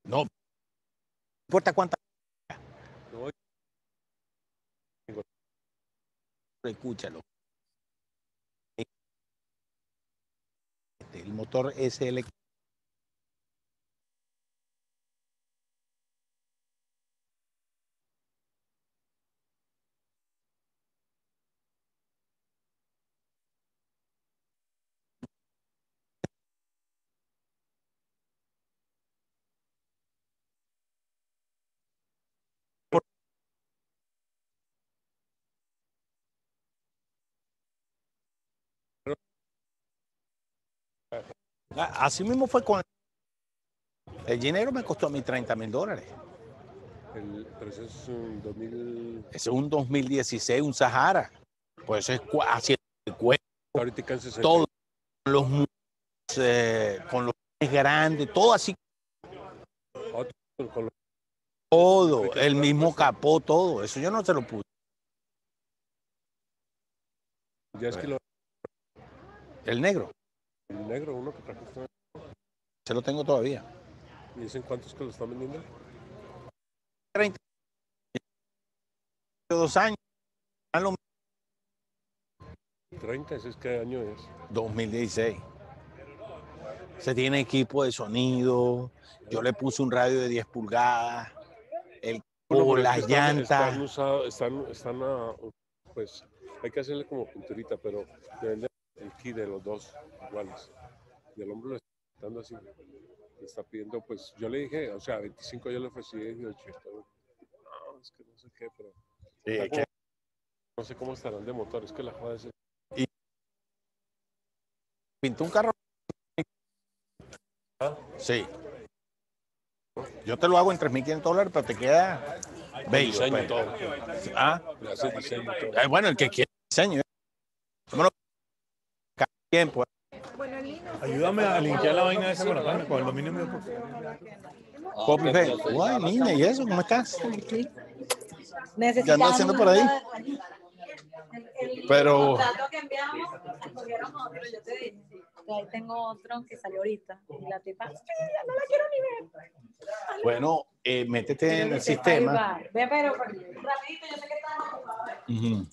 No. No importa cuánta. Escúchalo. El motor es eléctrico. Ah, así mismo fue con el dinero me costó a mí 30 mil dólares. El, pero eso es un es un 2016, un Sahara. Pues es haciendo el cuento los con los eh, grandes, todo así. todo, el mismo capó, todo. Eso yo no se lo puse. El negro. El negro, uno que trajiste. Se lo tengo todavía. ¿Y dicen cuántos que lo están vendiendo? 30. Dos años. 30, ¿ese es qué año es? 2016. Se tiene equipo de sonido. Yo le puse un radio de 10 pulgadas. El o las llantas. Están, a, ah, pues, hay que hacerle como pinturita, pero el de los dos iguales. Y el hombre lo está dando así. Le está pidiendo, pues yo le dije, o sea, 25 yo le ofrecí 18. No, es que no sé qué, pero. no sé cómo estarán de motor, es que la joda es. Y pintó un carro. si ¿Ah? Sí. Yo te lo hago en 3.500 dólares, pero te queda bello. Pues. ¿Ah? Eh, bueno, el que quiere diseño tiempo. Ayúdame a limpiar la vaina esa con con el dominio mío. Copy paste. Guay, niña, ¿y eso? ¿Cómo estás? ¿Qué andas haciendo por ahí? Pero. Ahí tengo otro que salió ahorita. Y la tipa, no la quiero ni ver. Bueno, eh, métete en el sistema. Ve, pero rapidito, yo sé que estás ocupado. ¿eh?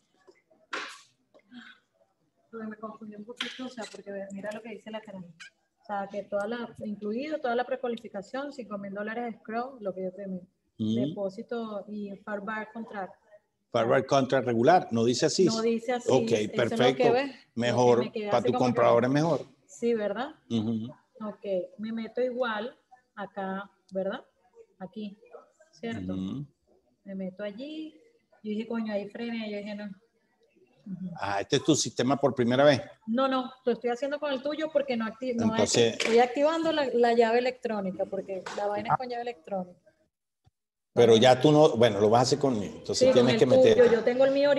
me confundí un poquito, o sea, porque mira lo que dice la cara. O sea, que toda la, incluido toda la precualificación, 5 mil dólares de scroll, lo que yo tengo, depósito y farbar contract. Farbar contract regular, no dice así. No dice así. Ok, perfecto. mejor, para tu comprador es mejor. Sí, ¿verdad? Ok, me meto igual acá, ¿verdad? Aquí, ¿cierto? Me meto allí. Yo dije, coño, ahí frené. Yo dije, no, Ah, este es tu sistema por primera vez. No, no, lo estoy haciendo con el tuyo porque no, activo estoy activando la, llave electrónica porque la vaina es ah. con llave electrónica. Pero ya tú no, bueno, lo vas a hacer conmigo. Entonces tienes que meter. Yo tengo el mío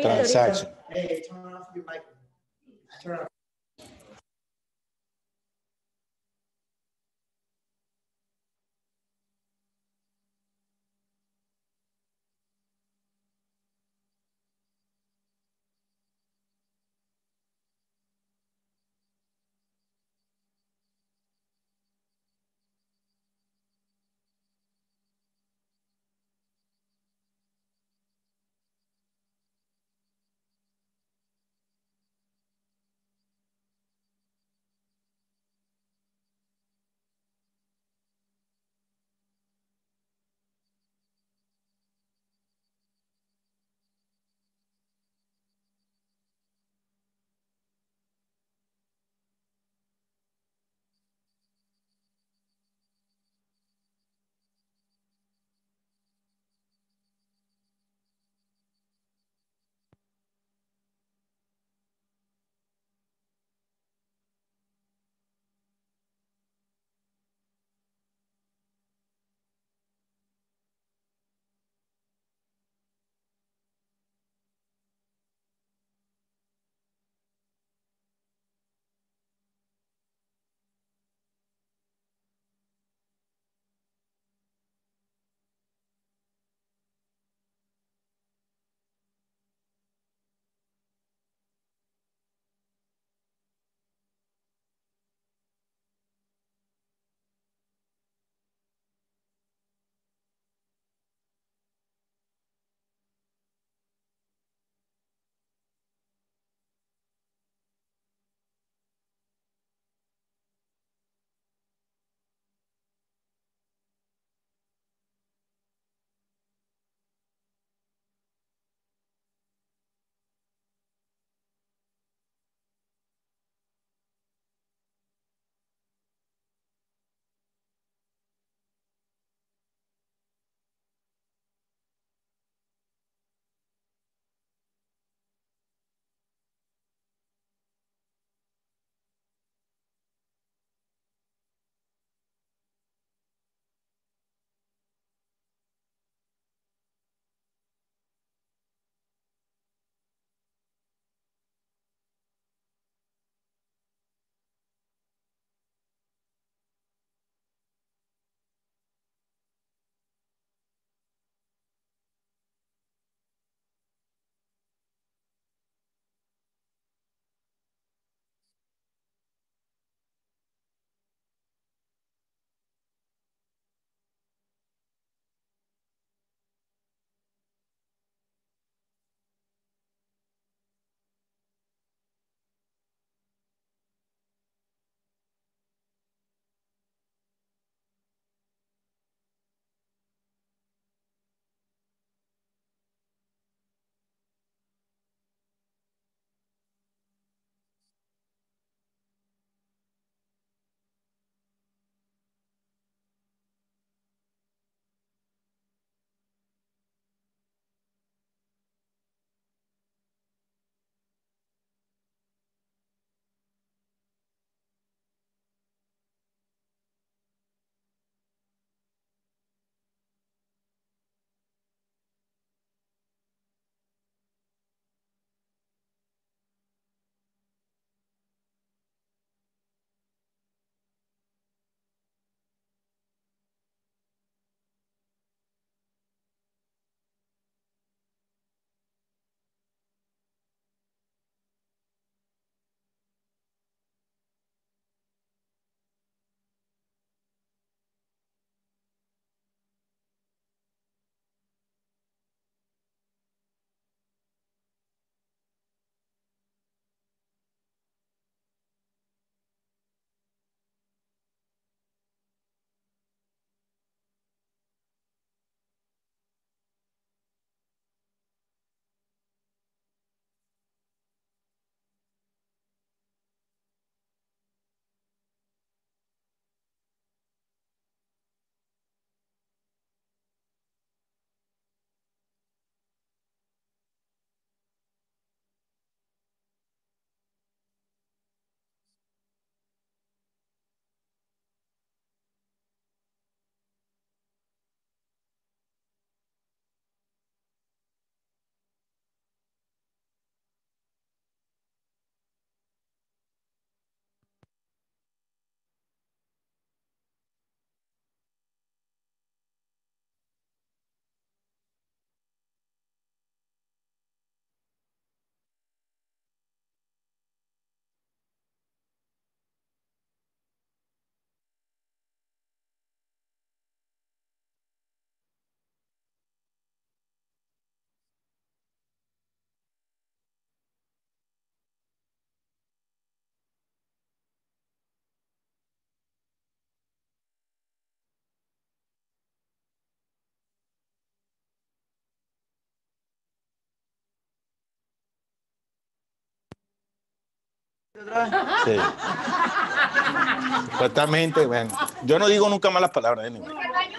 Exactamente, bueno. Yo no digo nunca malas palabras. baño.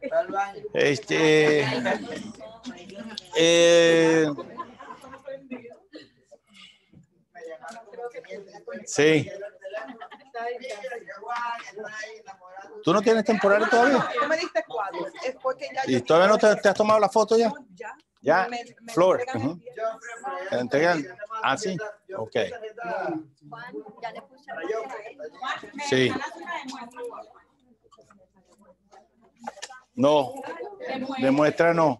Eh, este. Eh, sí. ¿Tú no tienes temporal todavía? ¿Y todavía no te has tomado la foto ya? Ya, Flor. Uh ¿Te entregan? Ah, sí. Ok. Sí. No, demuestra no.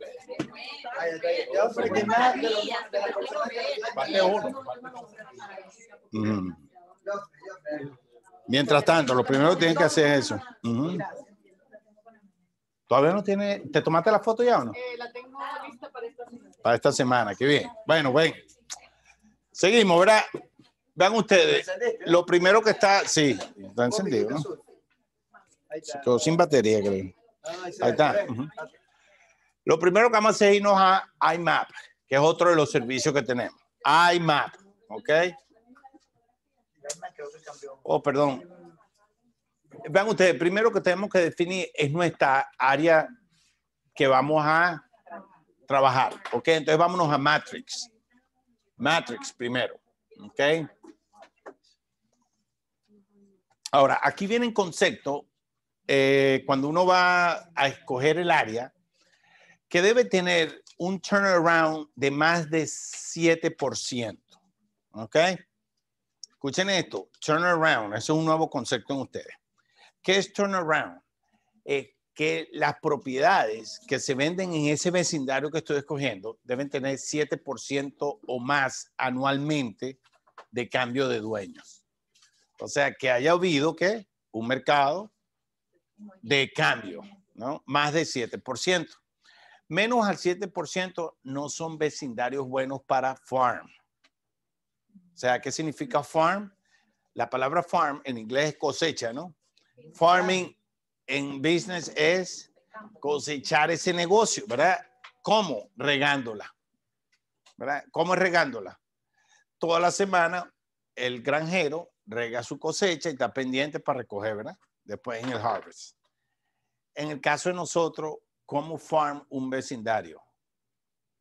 Mientras tanto, lo primero que tienen que hacer es eso. Uh ¿Todavía no tiene? ¿Te tomaste la foto ya o no? Eh, la tengo lista para esta semana. Para esta semana, qué bien. Bueno, bueno. Seguimos, ¿verdad? Vean ustedes, lo primero que está, sí, está encendido, ¿no? sin batería, creo. Ah, Ahí está. Lo primero que vamos a seguirnos irnos a IMAP, que es otro de los servicios que tenemos. IMAP, ¿ok? Oh, perdón vean ustedes, primero que tenemos que definir es nuestra área que vamos a trabajar, ¿ok? Entonces vámonos a Matrix. Matrix primero, ¿ok? Ahora, aquí viene el concepto, eh, cuando uno va a escoger el área, que debe tener un turnaround de más de 7%, ¿ok? Escuchen esto, turnaround, eso es un nuevo concepto en ustedes. ¿Qué es turnaround? Eh, que las propiedades que se venden en ese vecindario que estoy escogiendo deben tener 7% o más anualmente de cambio de dueños. O sea, que haya habido que un mercado de cambio, ¿no? Más de 7%. Menos al 7% no son vecindarios buenos para farm. O sea, ¿qué significa farm? La palabra farm en inglés es cosecha, ¿no? Farming en business es cosechar ese negocio, ¿verdad? ¿Cómo? Regándola. ¿Verdad? ¿Cómo es regándola? Toda la semana el granjero rega su cosecha y está pendiente para recoger, ¿verdad? Después en el harvest. En el caso de nosotros, ¿cómo farm un vecindario?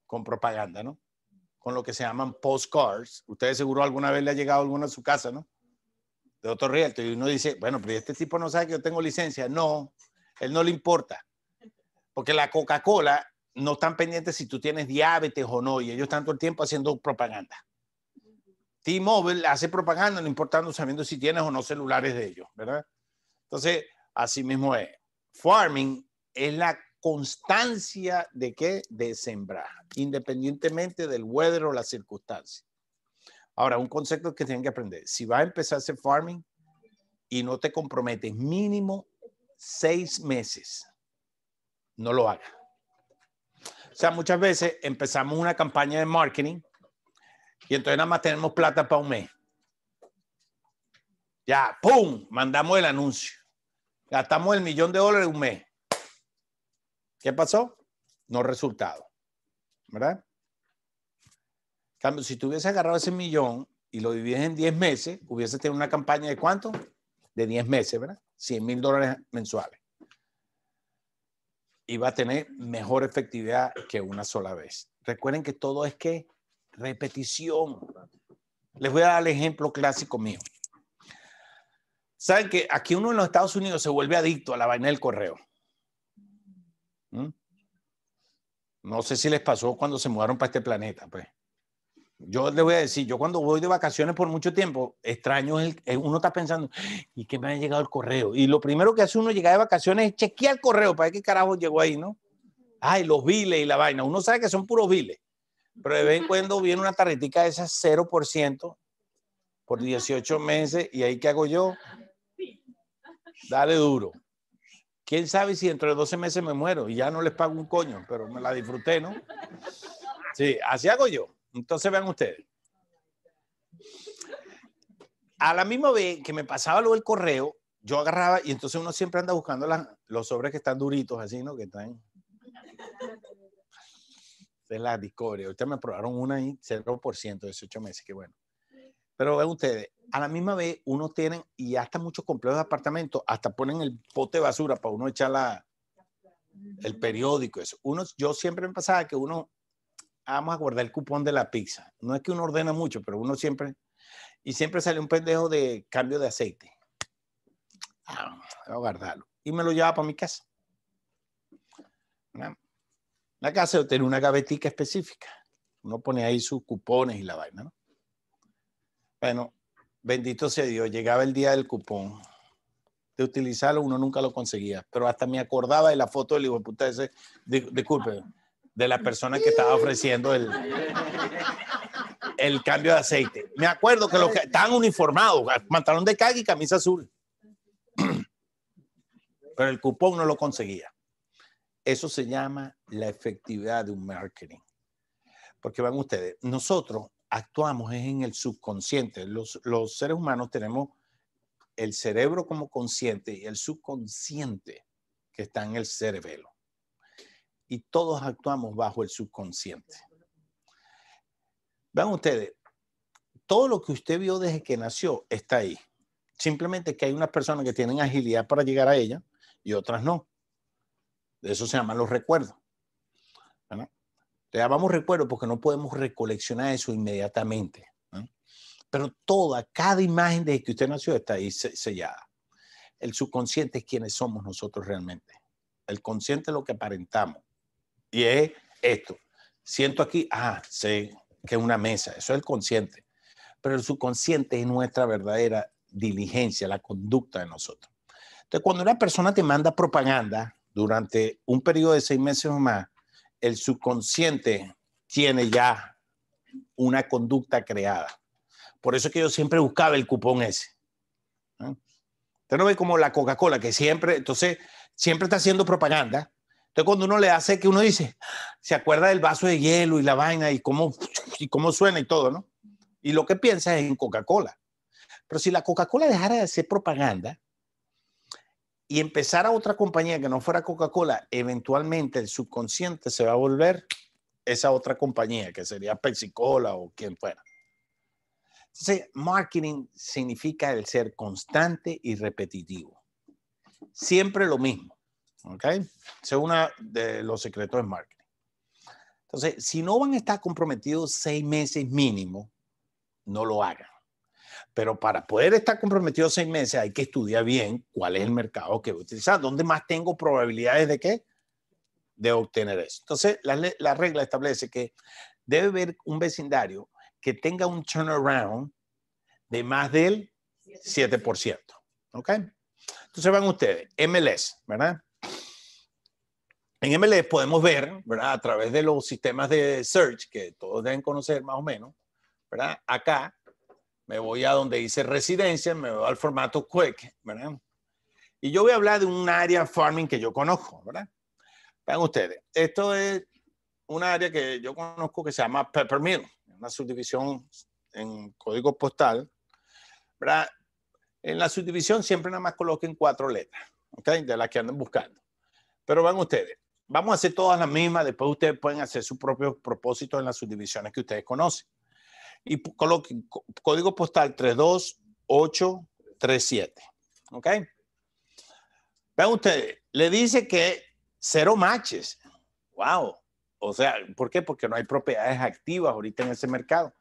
Con propaganda, ¿no? Con lo que se llaman postcards. Ustedes seguro alguna vez le ha llegado alguna a su casa, ¿no? de otro riel y uno dice, bueno, pero este tipo no sabe que yo tengo licencia. No, él no le importa. Porque la Coca-Cola no están pendientes si tú tienes diabetes o no y ellos están todo el tiempo haciendo propaganda. T-Mobile hace propaganda no importando sabiendo si tienes o no celulares de ellos, ¿verdad? Entonces, así mismo es. Farming es la constancia de qué? De sembrar, independientemente del weather o las circunstancias. Ahora, un concepto que tienen que aprender, si vas a empezar a hacer farming y no te comprometes mínimo seis meses, no lo hagas. O sea, muchas veces empezamos una campaña de marketing y entonces nada más tenemos plata para un mes. Ya, ¡pum! Mandamos el anuncio. Gastamos el millón de dólares en un mes. ¿Qué pasó? No resultado. ¿Verdad? Cambio, si tú hubieses agarrado ese millón y lo divides en 10 meses, hubieses tenido una campaña de cuánto? De 10 meses, ¿verdad? 100 mil dólares mensuales. Y va a tener mejor efectividad que una sola vez. Recuerden que todo es que repetición. Les voy a dar el ejemplo clásico mío. Saben que aquí uno en los Estados Unidos se vuelve adicto a la vaina del correo. ¿Mm? No sé si les pasó cuando se mudaron para este planeta, pues. Yo le voy a decir, yo cuando voy de vacaciones por mucho tiempo, extraño eh, uno está pensando, ¿y qué me ha llegado el correo? Y lo primero que hace uno llegar de vacaciones es chequear el correo para ver qué carajo llegó ahí, ¿no? Ay, los viles y la vaina. Uno sabe que son puros viles, pero de vez en cuando viene una tarretica de esas 0% por 18 meses y ahí qué hago yo? Dale duro. ¿Quién sabe si dentro de 12 meses me muero y ya no les pago un coño, pero me la disfruté, ¿no? Sí, así hago yo. Entonces vean ustedes. A la misma vez que me pasaba lo del correo, yo agarraba y entonces uno siempre anda buscando los sobres que están duritos, así, ¿no? Que están. De la Discovery. Ahorita me aprobaron una ahí, 0%, 18 meses, que bueno. Pero vean ustedes, a la misma vez uno tienen, y hasta muchos complejos de apartamentos, hasta ponen el pote de basura para uno echar la, el periódico, eso. Uno, yo siempre me pasaba que uno vamos a guardar el cupón de la pizza. No es que uno ordena mucho, pero uno siempre, y siempre sale un pendejo de cambio de aceite. Ah, voy a guardarlo. Y me lo llevaba para mi casa. Ah, la casa tenía una gavetica específica. Uno pone ahí sus cupones y la vaina, ¿no? Bueno, bendito sea Dios, llegaba el día del cupón. De utilizarlo uno nunca lo conseguía, pero hasta me acordaba de la foto del hijo de puta ese. Disculpe, de la persona que estaba ofreciendo el, el cambio de aceite. Me acuerdo que los que estaban uniformados, ah, pantalón de cag y camisa azul. Pero el cupón no lo conseguía. Eso se llama la efectividad de un marketing. Porque van ustedes, nosotros actuamos en el subconsciente. Los, los seres humanos tenemos el cerebro como consciente y el subconsciente que está en el cerebelo y todos actuamos bajo el subconsciente. Vean ustedes, todo lo que usted vio desde que nació está ahí. Simplemente que hay unas personas que tienen agilidad para llegar a ella y otras no. De eso se llaman los recuerdos. Le llamamos recuerdos porque no podemos recoleccionar eso inmediatamente. Pero toda, cada imagen desde que usted nació está ahí sellada. El subconsciente es quienes somos nosotros realmente. El consciente es lo que aparentamos. Y es esto. Siento aquí, ah, sé que es una mesa, eso es el consciente. Pero el subconsciente es nuestra verdadera diligencia, la conducta de nosotros. Entonces, cuando una persona te manda propaganda durante un periodo de seis meses o más, el subconsciente tiene ya una conducta creada. Por eso es que yo siempre buscaba el cupón ese. Usted no ve como la Coca-Cola, que siempre, entonces, siempre está haciendo propaganda entonces, cuando uno le hace que uno dice, se acuerda del vaso de hielo y la vaina y cómo, y cómo suena y todo, ¿no? Y lo que piensa es en Coca-Cola. Pero si la Coca-Cola dejara de hacer propaganda y empezara otra compañía que no fuera Coca-Cola, eventualmente el subconsciente se va a volver esa otra compañía, que sería Pepsi-Cola o quien fuera. Entonces, marketing significa el ser constante y repetitivo. Siempre lo mismo. ¿Ok? una de los secretos de marketing. Entonces, si no van a estar comprometidos seis meses mínimo, no lo hagan. Pero para poder estar comprometidos seis meses hay que estudiar bien cuál es el mercado que voy a utilizar, dónde más tengo probabilidades de qué, de obtener eso. Entonces, la, la regla establece que debe haber un vecindario que tenga un turnaround de más del 7%. ¿Ok? Entonces van ustedes, MLS, ¿verdad? en MLS podemos ver, ¿verdad? A través de los sistemas de search, que todos deben conocer más o menos, ¿verdad? Acá me voy a donde dice residencia, me voy al formato Quick, ¿verdad? Y yo voy a hablar de un área farming que yo conozco, ¿verdad? Vean ustedes, esto es un área que yo conozco que se llama Peppermill, una subdivisión en código postal, ¿verdad? En la subdivisión siempre nada más coloquen cuatro letras, ¿ok? De las que andan buscando. Pero van ustedes, vamos a hacer todas las mismas, después ustedes pueden hacer sus propios propósitos en las subdivisiones que ustedes conocen. Y coloquen código postal 32837. ¿Ok? Vean ustedes, le dice que cero matches. ¡Wow! O sea, ¿por qué? Porque no hay propiedades activas ahorita en ese mercado.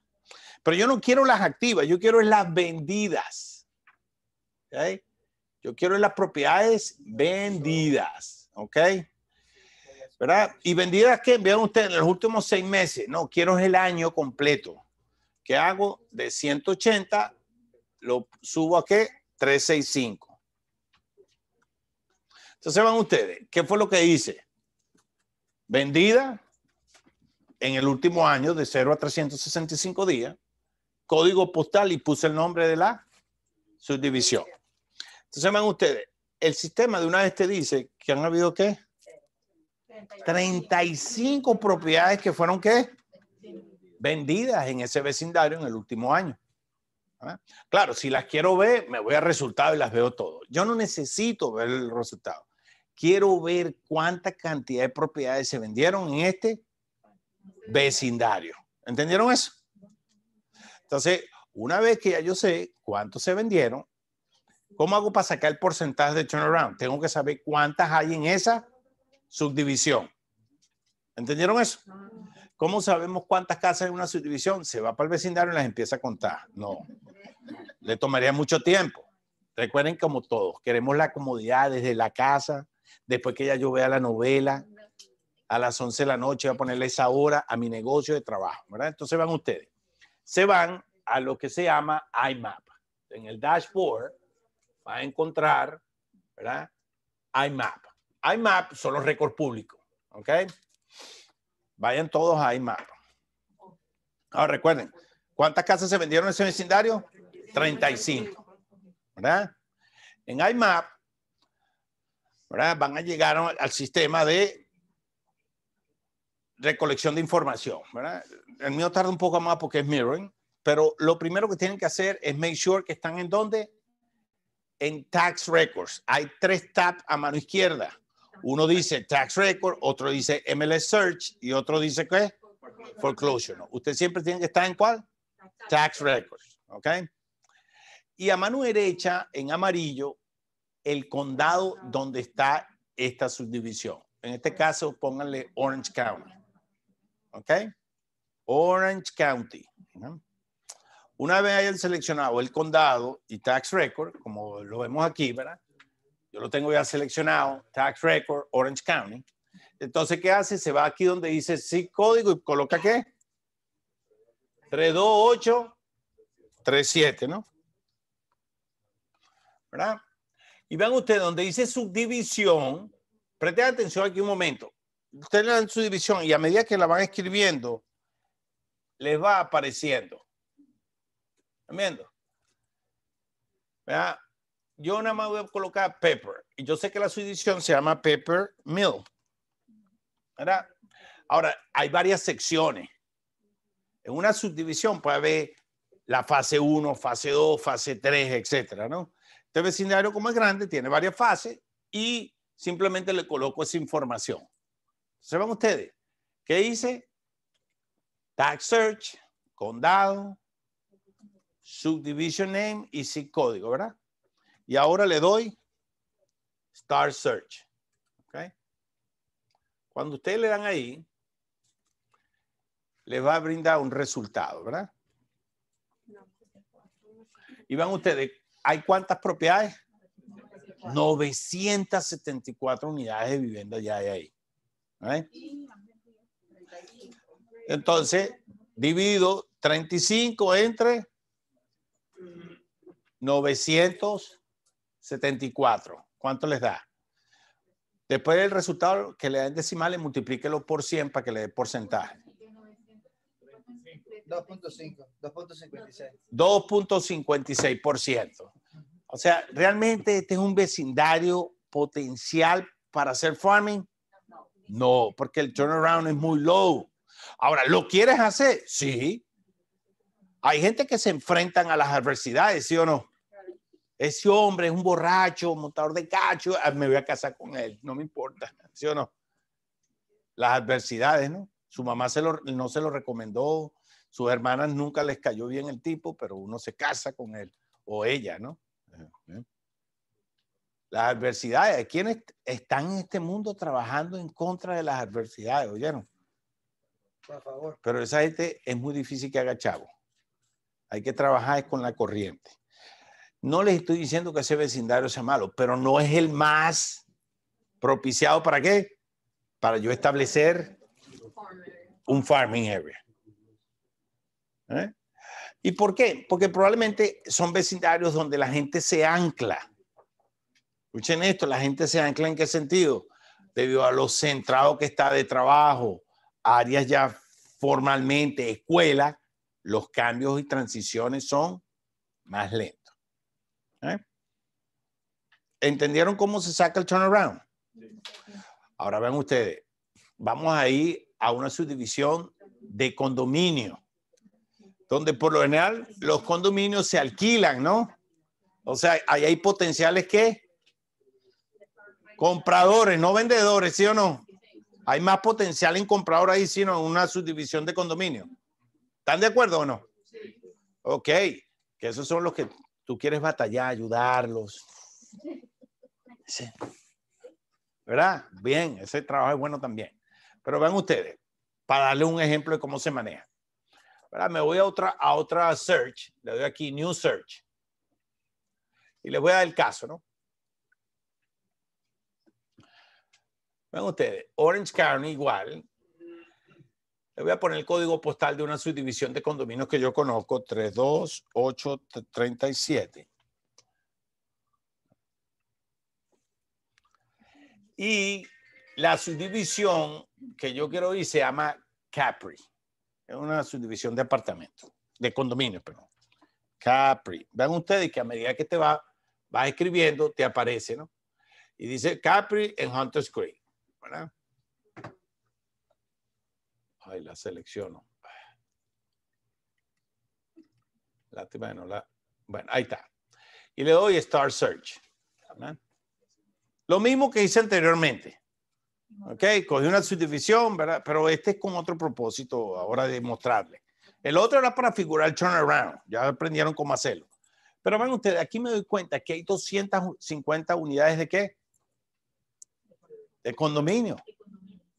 Pero yo no quiero las activas, yo quiero las vendidas. ¿Ok? Yo quiero las propiedades vendidas. ¿Ok? ¿verdad? Y vendidas que Vean ustedes en los últimos seis meses. No, quiero el año completo. ¿Qué hago? De 180 lo subo a qué? 365. Entonces van ustedes. ¿Qué fue lo que hice? Vendida en el último año de 0 a 365 días, código postal y puse el nombre de la subdivisión. Entonces van ustedes. El sistema de una vez te dice que han habido qué? 35 propiedades que fueron qué? Vendidas en ese vecindario en el último año. ¿Ah? Claro, si las quiero ver, me voy a resultado y las veo todo. Yo no necesito ver el resultado. Quiero ver cuánta cantidad de propiedades se vendieron en este vecindario. ¿Entendieron eso? Entonces, una vez que ya yo sé cuántos se vendieron, ¿cómo hago para sacar el porcentaje de turnaround? Tengo que saber cuántas hay en esa subdivisión. ¿Entendieron eso? ¿Cómo sabemos cuántas casas hay una subdivisión? Se va para el vecindario y las empieza a contar. No, le tomaría mucho tiempo. Recuerden como todos, queremos la comodidad desde la casa, después que ya yo vea la novela, a las 11 de la noche voy a ponerle esa hora a mi negocio de trabajo, ¿verdad? Entonces van ustedes. Se van a lo que se llama IMAP. En el dashboard va a encontrar, ¿verdad? IMAP. IMAP son los récords públicos. ¿Ok? Vayan todos a IMAP. Ahora recuerden, ¿cuántas casas se vendieron en ese vecindario? 35. ¿Verdad? En IMAP, ¿verdad? Van a llegar al sistema de recolección de información. ¿verdad? El mío tarda un poco más porque es mirroring, pero lo primero que tienen que hacer es make sure que están en dónde, En tax records. Hay tres tabs a mano izquierda. Uno dice tax record, otro dice MLS search y otro dice qué? Foreclosure. Usted siempre tiene que estar en cuál? Tax record. ¿Ok? Y a mano derecha, en amarillo, el condado donde está esta subdivisión. En este caso, pónganle Orange County. ¿Ok? Orange County. Una vez hayan seleccionado el condado y tax record, como lo vemos aquí, ¿verdad? yo lo tengo ya seleccionado, Tax Record, Orange County. Entonces, ¿qué hace? Se va aquí donde dice sí código y coloca qué? 32837, ¿no? ¿Verdad? Y vean ustedes, donde dice subdivisión, presten atención aquí un momento. Ustedes le dan subdivisión y a medida que la van escribiendo, les va apareciendo. ¿Están viendo? ¿Verdad? yo nada más voy a colocar pepper. Y yo sé que la subdivisión se llama pepper mill. ¿Verdad? Ahora, hay varias secciones. En una subdivisión puede haber la fase 1, fase 2, fase 3, etcétera, ¿no? Este vecindario, como es grande, tiene varias fases y simplemente le coloco esa información. ¿Se ven ustedes? ¿Qué dice? Tag search, condado, subdivision name y zip código, ¿verdad? Y ahora le doy Star Search. ¿okay? Cuando ustedes le dan ahí, les va a brindar un resultado, ¿verdad? Y van ustedes, ¿hay cuántas propiedades? 974 unidades de vivienda ya hay ahí. Entonces, divido 35 entre 900 74. ¿Cuánto les da? Después del resultado que le den decimales, multiplíquelo por 100 para que le dé porcentaje. 2.5, 2.56. 2.56%. O sea, realmente este es un vecindario potencial para hacer farming. No, porque el turnaround es muy low. Ahora, ¿lo quieres hacer? Sí. Hay gente que se enfrentan a las adversidades, ¿sí o no? ese hombre es un borracho, montador de cacho, ah, me voy a casar con él, no me importa, ¿sí o no? Las adversidades, ¿no? Su mamá no se lo recomendó, sus hermanas nunca les cayó bien el tipo, pero uno se casa con él o ella, ¿no? ¿eh? Las adversidades, ¿quiénes están en este mundo trabajando en contra de las adversidades? ¿Oyeron? Por favor. Pero esa gente es muy difícil que haga chavo. Hay que trabajar con la corriente. No les estoy diciendo que ese vecindario sea malo, pero no es el más propiciado para qué? Para yo establecer un farming area. ¿Eh? ¿Y por qué? Porque probablemente son vecindarios donde la gente se ancla. Escuchen esto, la gente se ancla en qué sentido? Debido a lo centrado que está de trabajo, áreas ya formalmente, escuela, los cambios y transiciones son más lentos. ¿Eh? ¿Entendieron cómo se saca el turnaround? Ahora ven ustedes, vamos a ir a una subdivisión de condominio, donde por lo general los condominios se alquilan, ¿no? O sea, ahí hay potenciales que compradores, no vendedores, ¿sí o no? Hay más potencial en comprador ahí, sino en una subdivisión de condominio. ¿Están de acuerdo o no? Ok, que esos son los que tú quieres batallar, ayudarlos. Sí. ¿Verdad? Bien, ese trabajo es bueno también. Pero vean ustedes, para darle un ejemplo de cómo se maneja. Me voy a otra, a otra search, le doy aquí New Search. Y les voy a dar el caso, ¿no? Vean ustedes, Orange County igual, le voy a poner el código postal de una subdivisión de condominios que yo conozco, 32837. Y la subdivisión que yo quiero ir se llama Capri. Es una subdivisión de apartamentos, de condominios, perdón. Capri. Vean ustedes que a medida que te va, vas escribiendo, te aparece, ¿no? Y dice Capri en Hunters Creek. ¿verdad? Ahí la selecciono. La, no la, bueno, ahí está. Y le doy Star Search. Lo mismo que hice anteriormente. ¿Ok? Cogí una subdivisión, ¿verdad? Pero este es con otro propósito ahora de mostrarle. El otro era para figurar el turnaround. Ya aprendieron cómo hacerlo. Pero ven ustedes, aquí me doy cuenta que hay 250 unidades de qué? De condominio.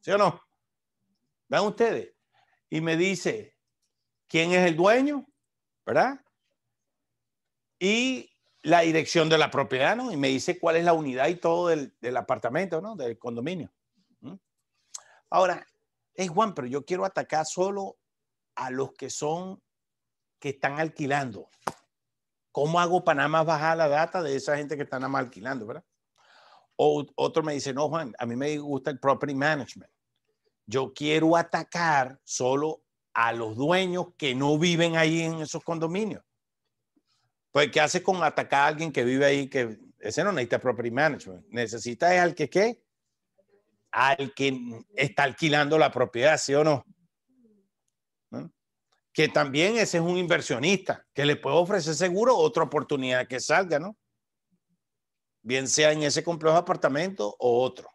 ¿Sí o no? Vean ustedes. Y me dice, ¿quién es el dueño? ¿Verdad? Y la dirección de la propiedad, ¿no? Y me dice cuál es la unidad y todo del, apartamento, ¿no? Del condominio. ¿Mm? Ahora, es Juan, pero yo quiero atacar solo a los que son, que están alquilando. ¿Cómo hago para nada más bajar la data de esa gente que están nada alquilando, verdad? O otro me dice, no, Juan, a mí me gusta el property management yo quiero atacar solo a los dueños que no viven ahí en esos condominios. Pues, ¿qué hace con atacar a alguien que vive ahí? Que ese no necesita property management. Necesita es al que qué? Al que está alquilando la propiedad, ¿sí o no? Que también ese es un inversionista que le puede ofrecer seguro otra oportunidad que salga, ¿no? Bien sea en ese complejo de apartamento o otro.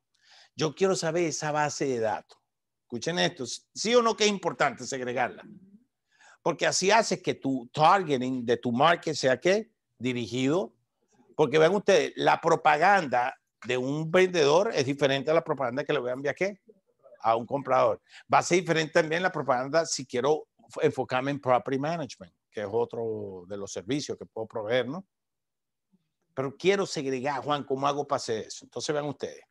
Yo quiero saber esa base de datos escuchen esto, sí o no que es importante segregarla, porque así hace que tu targeting de tu market sea ¿qué? dirigido, porque vean ustedes, la propaganda de un vendedor es diferente a la propaganda que le voy a enviar ¿qué? a un comprador. Va a ser diferente también la propaganda si quiero enfocarme en property management, que es otro de los servicios que puedo proveer, ¿no? Pero quiero segregar, Juan, ¿cómo hago para hacer eso? Entonces vean ustedes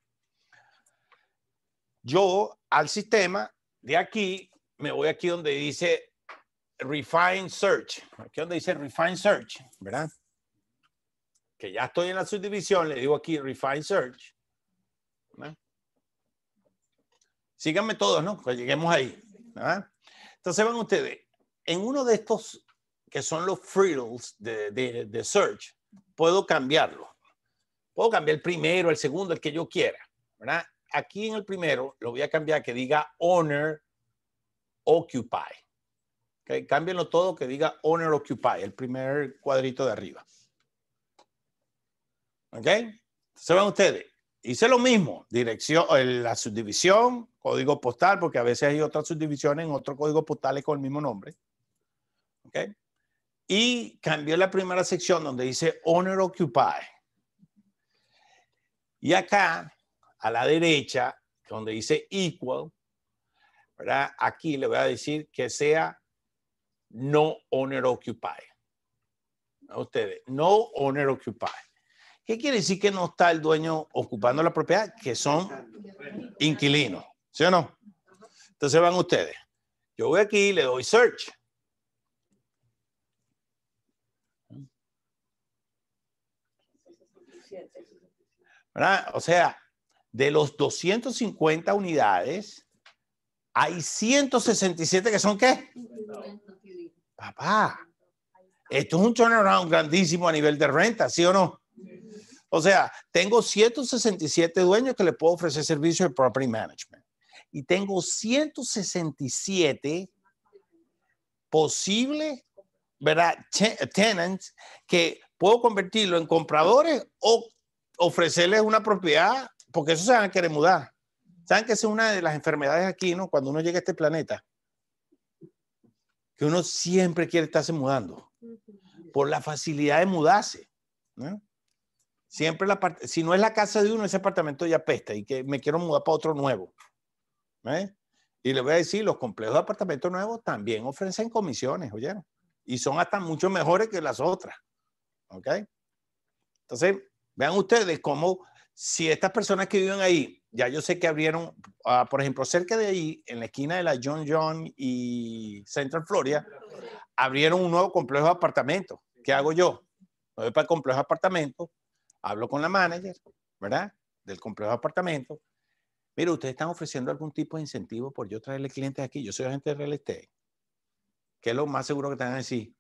yo al sistema de aquí me voy aquí donde dice Refine Search, aquí donde dice Refine Search, ¿verdad? Que ya estoy en la subdivisión, le digo aquí Refine Search. Síganme todos, ¿no? Pues lleguemos ahí. ¿verdad? Entonces van ustedes, en uno de estos que son los frills de, de Search, puedo cambiarlo. Puedo cambiar el primero, el segundo, el que yo quiera, ¿verdad? aquí en el primero lo voy a cambiar que diga owner occupy. Okay, cámbienlo todo que diga honor occupy, el primer cuadrito de arriba. ¿Ok? Se ven ustedes. Hice lo mismo, dirección, la subdivisión, código postal, porque a veces hay otras subdivisiones en otro código postal con el mismo nombre. ¿Ok? Y cambié la primera sección donde dice honor occupy. Y acá a la derecha, donde dice equal, ¿verdad? aquí le voy a decir que sea no owner occupied. A ustedes, no owner occupied. ¿Qué quiere decir que no está el dueño ocupando la propiedad? Que son inquilinos, ¿sí o no? Entonces van ustedes. Yo voy aquí y le doy search. ¿Verdad? O sea, de los 250 unidades, hay 167 que son qué? Papá, esto es un turnaround grandísimo a nivel de renta, ¿sí o no? O sea, tengo 167 dueños que le puedo ofrecer servicio de property management. Y tengo 167 posibles, ¿verdad? Tenants que puedo convertirlo en compradores o ofrecerles una propiedad porque eso se van a querer mudar. ¿Saben que es una de las enfermedades aquí, ¿no? Cuando uno llega a este planeta, que uno siempre quiere estarse mudando, por la facilidad de mudarse. Siempre la parte, si no es la casa de uno, ese apartamento ya pesta y que me quiero mudar para otro nuevo. Y les voy a decir, los complejos de apartamentos nuevos también ofrecen comisiones, ¿oyeron? Y son hasta mucho mejores que las otras. ¿Ok? Entonces, vean ustedes cómo si estas personas que viven ahí, ya yo sé que abrieron, ah, por ejemplo, cerca de ahí, en la esquina de la John John y Central Florida, abrieron un nuevo complejo de apartamentos. ¿Qué hago yo? Me voy para el complejo de apartamentos, hablo con la manager, ¿verdad? Del complejo de apartamentos. Mira, ustedes están ofreciendo algún tipo de incentivo por yo traerle clientes aquí. Yo soy agente de real estate. ¿Qué es lo más seguro que te van a decir?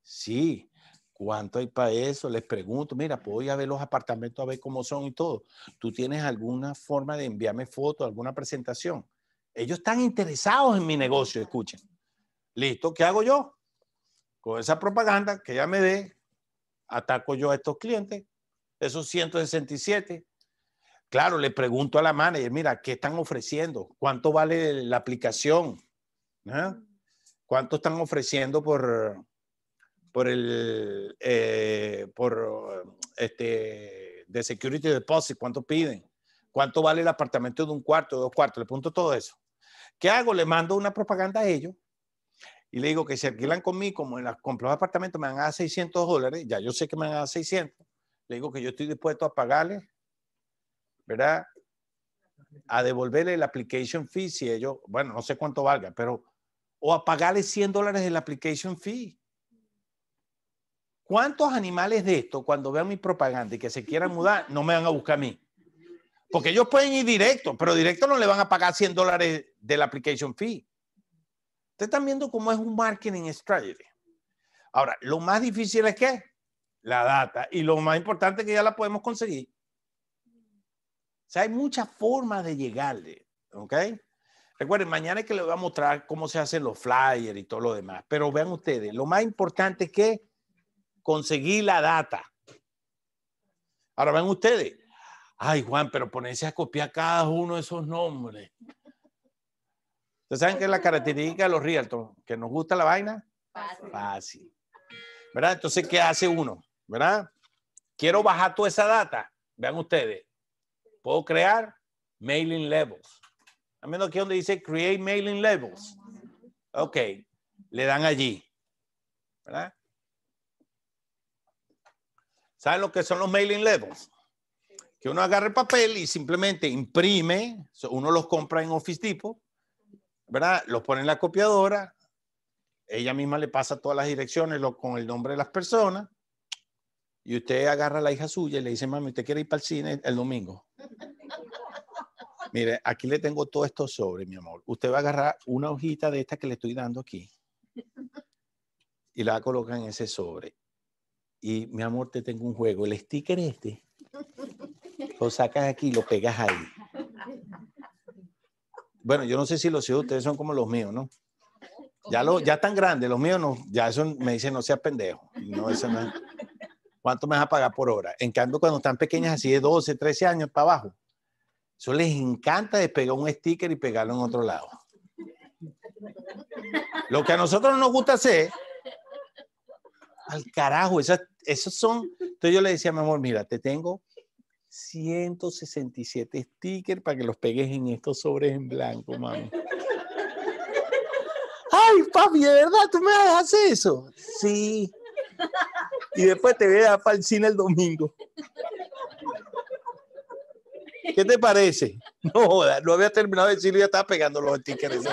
Sí, ¿Cuánto hay para eso? Les pregunto, mira, puedo ir a ver los apartamentos a ver cómo son y todo. ¿Tú tienes alguna forma de enviarme fotos, alguna presentación? Ellos están interesados en mi negocio, escuchen. Listo, ¿qué hago yo? Con esa propaganda que ya me dé, ataco yo a estos clientes, esos 167. Claro, le pregunto a la manager, mira, ¿qué están ofreciendo? ¿Cuánto vale la aplicación? ¿Ah? ¿Cuánto están ofreciendo por, por el eh, por este de security deposit, cuánto piden, cuánto vale el apartamento de un cuarto, dos cuartos, le punto todo eso. ¿Qué hago? Le mando una propaganda a ellos y le digo que si alquilan conmigo, como en las compras de apartamentos me van a dar 600 dólares, ya yo sé que me van a dar 600, le digo que yo estoy dispuesto a pagarle ¿verdad? A devolverle el application fee si ellos, bueno, no sé cuánto valga, pero, o a pagarle 100 dólares el application fee ¿Cuántos animales de estos, cuando vean mi propaganda y que se quieran mudar, no me van a buscar a mí? Porque ellos pueden ir directo, pero directo no le van a pagar 100 dólares de la application fee. Ustedes están viendo cómo es un marketing strategy. Ahora, lo más difícil es qué? la data y lo más importante es que ya la podemos conseguir. O sea, hay muchas formas de llegarle, ¿ok? Recuerden, mañana es que les voy a mostrar cómo se hacen los flyers y todo lo demás, pero vean ustedes, lo más importante es que conseguí la data. Ahora ven ustedes. Ay, Juan, pero ponense a copiar cada uno de esos nombres. Ustedes saben que es la característica de los Rialto, que nos gusta la vaina. Fácil. ¿Verdad? Entonces, ¿qué hace uno? ¿Verdad? Quiero bajar toda esa data. Vean ustedes. Puedo crear mailing levels. A menos aquí donde dice create mailing levels. Ok. Le dan allí. ¿Verdad? ¿Saben lo que son los mailing labels? Que uno agarra el papel y simplemente imprime, uno los compra en Office Depot, ¿verdad? Los pone en la copiadora, ella misma le pasa todas las direcciones con el nombre de las personas y usted agarra a la hija suya y le dice, mami, ¿usted quiere ir para el cine el domingo? Mire, aquí le tengo todo esto sobre, mi amor. Usted va a agarrar una hojita de esta que le estoy dando aquí y la coloca en ese sobre. Y mi amor, te tengo un juego. El sticker este, lo sacas aquí y lo pegas ahí. Bueno, yo no sé si los hijos de ustedes son como los míos, ¿no? Ya, lo, ya están grandes, los míos no, ya eso me dicen no seas pendejo. No, eso ¿Cuánto me vas a pagar por hora? En cambio, cuando están pequeñas, así de 12, 13 años para abajo, eso les encanta despegar un sticker y pegarlo en otro lado. Lo que a nosotros no nos gusta hacer, al carajo, esas esos son. Entonces yo le decía, mi amor, mira, te tengo 167 stickers para que los pegues en estos sobres en blanco, mami. Ay, papi, de verdad, tú me haces eso. Sí. Y después te voy a dar para el cine el domingo. ¿Qué te parece? No no había terminado de decir y ya estaba pegando los stickers.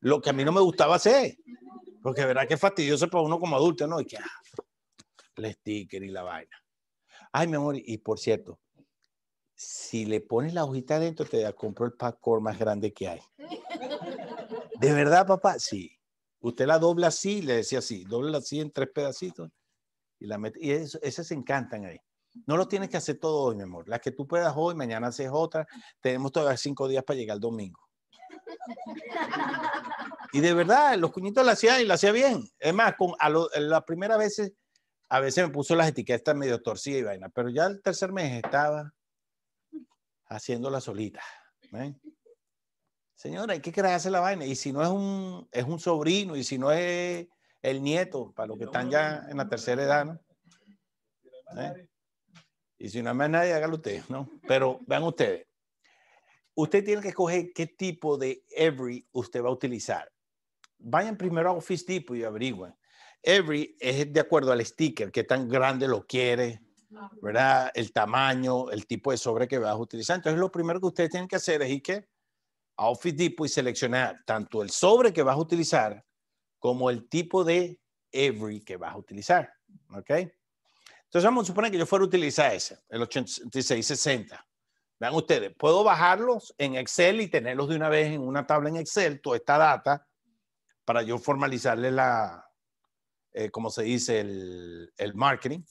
Lo que a mí no me gustaba hacer. Porque verá que es fastidioso para uno como adulto, ¿no? Y que, ah, el sticker y la vaina. Ay, mi amor, y por cierto, si le pones la hojita adentro, te compro el packcore más grande que hay. ¿De verdad, papá? Sí. Usted la dobla así, le decía así, dobla así en tres pedacitos y la mete. Y esas se encantan ahí. No lo tienes que hacer todo hoy, mi amor. Las que tú puedas hoy, mañana haces otra. Tenemos todavía cinco días para llegar el domingo. Y de verdad, los cuñitos la hacía y la hacía bien. Es más, con, a, lo, las la primera a veces me puso las etiquetas medio torcidas y vaina, pero ya el tercer mes estaba haciéndola solita. Señora, hay que hacer la vaina. Y si no es un, es un sobrino, y si no es el nieto, para los que están ya en la tercera edad, ¿no? ¿Eh? Y si no es más nadie, hágalo usted, ¿no? Pero vean ustedes. Usted tiene que escoger qué tipo de every usted va a utilizar vayan primero a Office Depot y averigüen. Every es de acuerdo al sticker, qué tan grande lo quiere, ¿verdad? El tamaño, el tipo de sobre que vas a utilizar. Entonces, lo primero que ustedes tienen que hacer es ir que a Office Depot y seleccionar tanto el sobre que vas a utilizar como el tipo de every que vas a utilizar. ¿Ok? Entonces, vamos a que yo fuera a utilizar ese, el 8660. Vean ustedes, puedo bajarlos en Excel y tenerlos de una vez en una tabla en Excel, toda esta data para yo formalizarle la, eh, como se dice, el, marketing.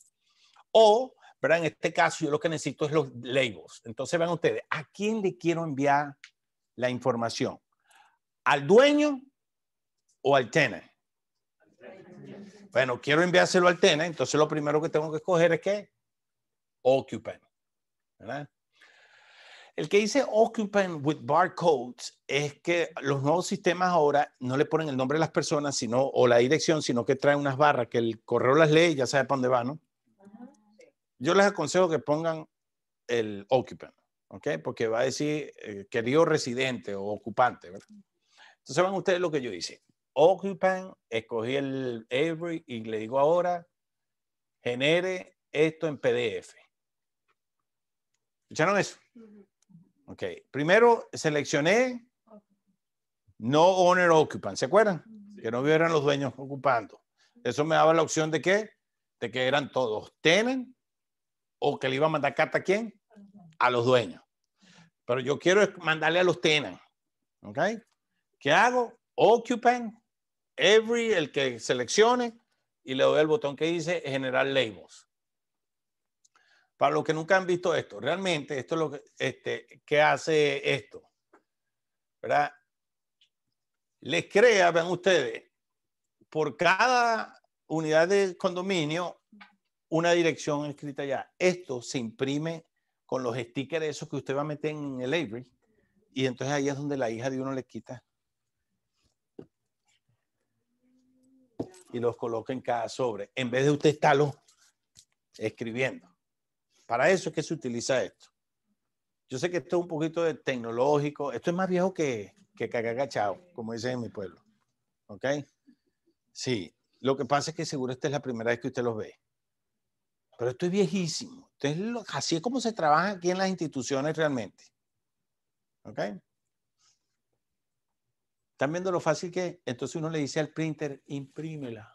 O, ¿verdad? En este caso yo lo que necesito es los labels. Entonces vean ustedes, ¿a quién le quiero enviar la información? ¿Al dueño o al tenant? Bueno, quiero enviárselo al tenant, entonces lo primero que tengo que escoger es qué? Occupant. ¿verdad? El que dice Occupant with Barcodes es que los nuevos sistemas ahora no le ponen el nombre de las personas sino, o la dirección, sino que traen unas barras que el correo las lee y ya sabe para dónde va, ¿no? Yo les aconsejo que pongan el Occupant, ¿ok? Porque va a decir eh, querido residente o ocupante, ¿verdad? Entonces van ustedes lo que yo hice. Occupant, escogí el Avery y le digo ahora, genere esto en PDF. ¿Escucharon eso? Ok, primero seleccioné no owner occupant, ¿se acuerdan? Que no hubieran los dueños ocupando. Eso me daba la opción de que, de que eran todos tenen o que le iba a mandar carta a quién? A los dueños. Pero yo quiero mandarle a los tenen. ¿Ok? ¿Qué hago? Occupant, every, el que seleccione y le doy el botón que dice generar labels. Para los que nunca han visto esto, realmente esto es lo que, este, hace esto. ¿Verdad? Les crea, ven ustedes, por cada unidad de condominio, una dirección escrita ya. Esto se imprime con los stickers esos que usted va a meter en el Avery, Y entonces ahí es donde la hija de uno le quita. Y los coloca en cada sobre. En vez de usted estarlo escribiendo. Para eso es que se utiliza esto. Yo sé que esto es un poquito tecnológico, esto es más viejo que, que cacacachao, como dicen en mi pueblo. ¿Ok? Sí, lo que pasa es que seguro esta es la primera vez que usted los ve. Pero esto es viejísimo. así es como se trabaja aquí en las instituciones realmente. ¿Ok? ¿Están viendo lo fácil que? Entonces uno le dice al printer, imprímela.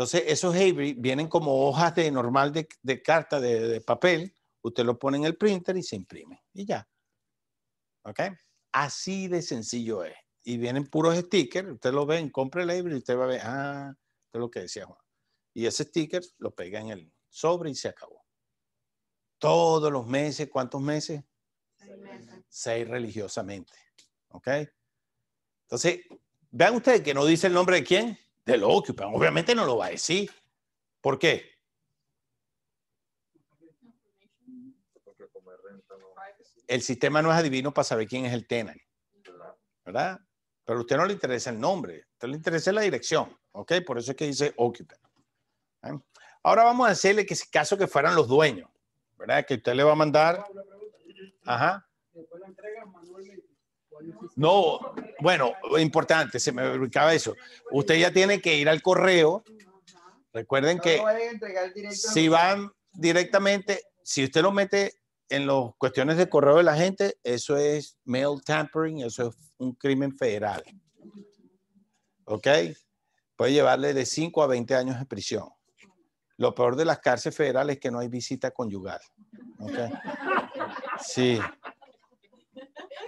Entonces, esos Avery vienen como hojas de normal de, carta, de, papel. Usted lo pone en el printer y se imprime. Y ya. ¿Ok? Así de sencillo es. Y vienen puros stickers. Usted lo ve, compre el Avery y usted va a ver, ah, esto es lo que decía Juan. Y ese sticker lo pega en el sobre y se acabó. Todos los meses, ¿cuántos meses? Seis, meses. Seis religiosamente. ¿Ok? Entonces, vean ustedes que no dice el nombre de quién del Occupy. Obviamente no lo va a decir. ¿Por qué? El sistema no es adivino para saber quién es el tenant, ¿verdad? Pero a usted no le interesa el nombre, a usted le interesa la dirección, ¿ok? Por eso es que dice occupant. ¿eh? Ahora vamos a decirle que si caso que fueran los dueños, ¿verdad? Que usted le va a mandar. Ajá. Después la entrega manualmente. No, bueno, importante, se me ubicaba eso. Usted ya tiene que ir al correo. Recuerden que si van directamente, si usted lo mete en las cuestiones de correo de la gente, eso es mail tampering, eso es un crimen federal. ¿Ok? Puede llevarle de 5 a 20 años de prisión. Lo peor de las cárceles federales es que no hay visita conyugal. ¿okay? Sí.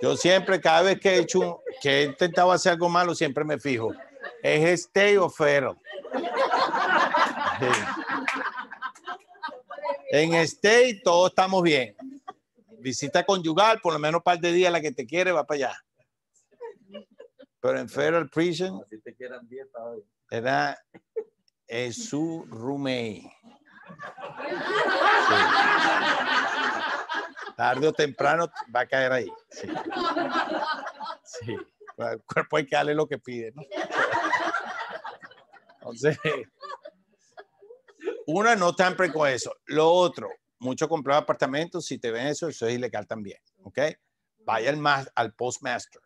Yo siempre, cada vez que he hecho, que he intentado hacer algo malo, siempre me fijo. ¿Es este o ferro? En stay este todos estamos bien. Visita conyugal, por lo menos un par de días la que te quiere va para allá. Pero en federal prison era es su roommate tarde o temprano va a caer ahí. Sí. El cuerpo hay que darle lo que pide, ¿no? Entonces, una, no tan con eso. Lo otro, mucho comprar apartamentos, si te ven eso, eso es ilegal también, ¿ok? Vaya al, al postmaster,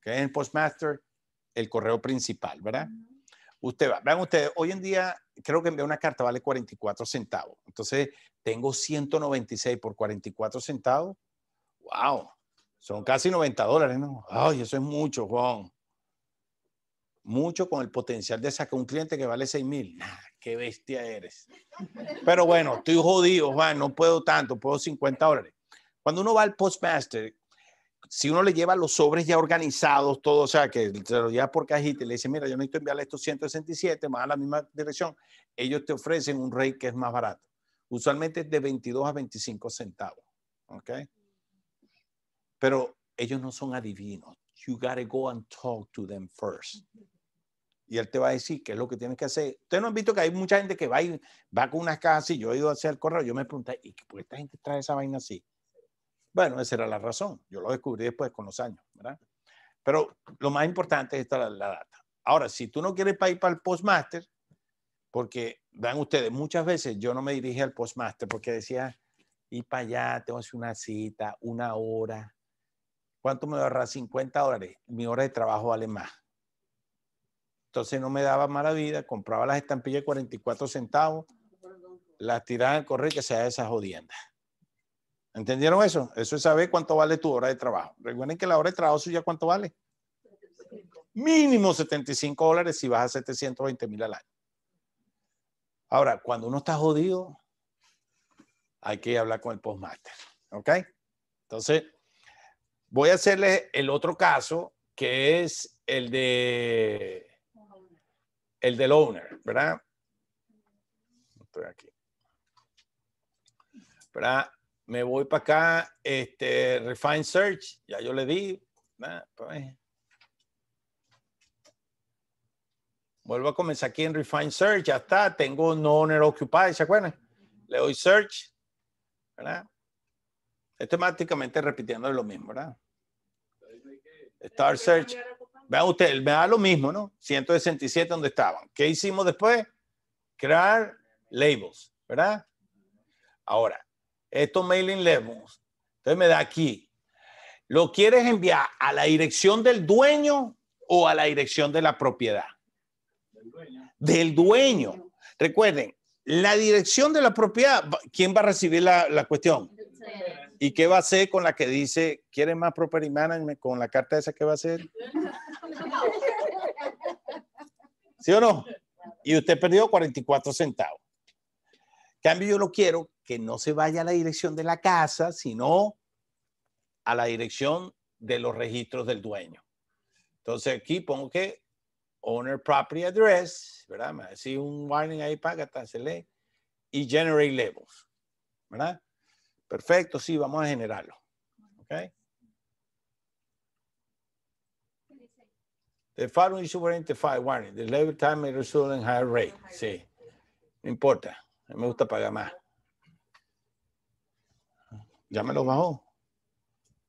que En el postmaster, el correo principal, ¿verdad? Usted va, vean ustedes, hoy en día creo que enviar una carta vale 44 centavos. Entonces, tengo 196 por 44 centavos. ¡Wow! Son casi 90 dólares, ¿no? ¡Ay, eso es mucho, Juan! Mucho con el potencial de sacar un cliente que vale 6 mil. ¡Qué bestia eres! Pero bueno, estoy jodido, Juan, no puedo tanto, puedo 50 dólares. Cuando uno va al Postmaster, si uno le lleva los sobres ya organizados, todo, o sea, que se los lleva por cajita y le dice, mira, yo necesito enviarle estos 167 más a la misma dirección, ellos te ofrecen un rate que es más barato. Usualmente es de 22 a 25 centavos. ¿Ok? Pero ellos no son adivinos. You gotta go and talk to them first. Y él te va a decir qué es lo que tienes que hacer. Ustedes no han visto que hay mucha gente que va, va con unas cajas y yo he ido a hacer el correo. Yo me pregunté, ¿y por qué esta gente trae esa vaina así? Bueno, esa era la razón. Yo lo descubrí después con los años, ¿verdad? Pero lo más importante es esta la, data. Ahora, si tú no quieres ir para el postmaster, porque vean ustedes, muchas veces yo no me dirigí al postmaster porque decía, y para allá, tengo que hacer una cita, una hora. ¿Cuánto me va a 50 dólares. Mi hora de trabajo vale más. Entonces no me daba mala vida, compraba las estampillas de 44 centavos, las tiraba al correo y que sea esas jodiendas. ¿Entendieron eso? Eso es saber cuánto vale tu hora de trabajo. Recuerden que la hora de trabajo suya cuánto vale. Mínimo 75 dólares si vas a 720 mil al año. Ahora, cuando uno está jodido, hay que hablar con el postmaster. ¿Ok? Entonces, voy a hacerles el otro caso, que es el de el del owner, ¿verdad? Estoy aquí. ¿Verdad? me voy para acá, este, Refine Search, ya yo le di, pues, eh. vuelvo a comenzar aquí en Refine Search, ya está, tengo No Owner Occupied, ¿se acuerdan? Le doy Search, ¿verdad? temáticamente repitiendo lo mismo, ¿verdad? Start Search. Vean ustedes, me da lo mismo, ¿no? 167 donde estaban. ¿Qué hicimos después? Crear labels, ¿verdad? Ahora, esto mailing lemons. entonces me da aquí, ¿lo quieres enviar a la dirección del dueño o a la dirección de la propiedad? Del dueño. Del dueño. Recuerden, la dirección de la propiedad, ¿quién va a recibir la, cuestión? ¿Y qué va a hacer con la que dice, quiere más property management? Con la carta esa, ¿qué va a hacer? ¿Sí o no? Y usted perdió 44 centavos cambio, yo lo quiero que no se vaya a la dirección de la casa, sino a la dirección de los registros del dueño. Entonces aquí pongo que owner property address, ¿verdad? Me hace un warning ahí para que se lee y generate labels, ¿verdad? Perfecto, sí, vamos a generarlo. ¿Ok? The following is identify warning. The level time may result in higher rate. Sí, no importa me gusta pagar más. Ya me lo bajó.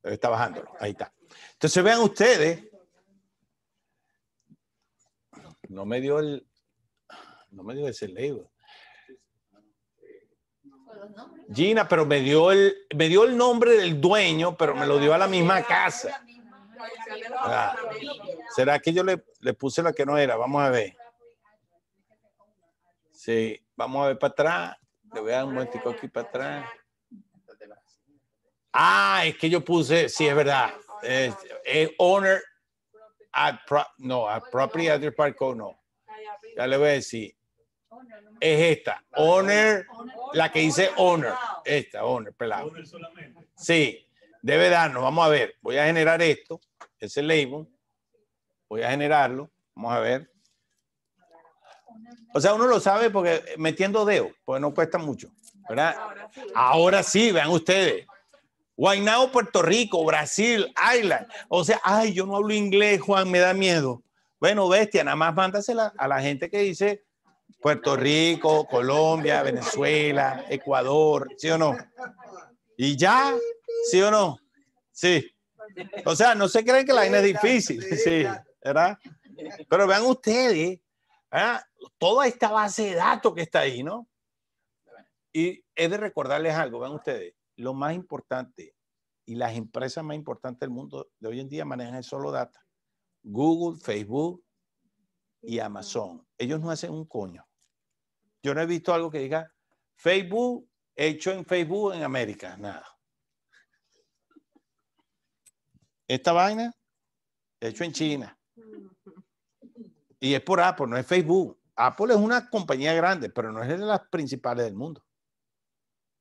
Está bajándolo. Ahí está. Entonces vean ustedes. No me dio el. No me dio ese leído. Gina, pero me dio el, me dio el nombre del dueño, pero me lo dio a la misma casa. Ah, ¿Será que yo le, le puse la que no era? Vamos a ver. Sí, Vamos a ver para atrás. Le voy a dar un momentico aquí para atrás. Ah, es que yo puse, sí, es verdad. Es, owner no, a property at park no. Ya le voy a decir. Es esta, owner, la que dice owner, esta, owner, pelado. Sí, debe darnos, vamos a ver. Voy a generar esto, ese label. Voy a generarlo, vamos a ver. O sea, uno lo sabe porque metiendo dedo, pues no cuesta mucho, Ahora sí, vean ustedes. Guaynao, Puerto Rico, Brasil, Island. O sea, ay, yo no hablo inglés, Juan, me da miedo. Bueno, bestia, nada más mándasela a la gente que dice Puerto Rico, Colombia, Venezuela, Ecuador, ¿sí o no? Y ya, ¿sí o no? Sí. O sea, no se creen que la vaina es difícil, sí, ¿verdad? Pero vean ustedes, ¿verdad? ¿ah? toda esta base de datos que está ahí, ¿no? Y he de recordarles algo, ¿ven ustedes, lo más importante y las empresas más importantes del mundo de hoy en día manejan solo data. Google, Facebook y Amazon. Ellos no hacen un coño. Yo no he visto algo que diga Facebook hecho en Facebook en América, nada. Esta vaina hecho en China. Y es por Apple, no es Facebook. Apple es una compañía grande, pero no es de las principales del mundo.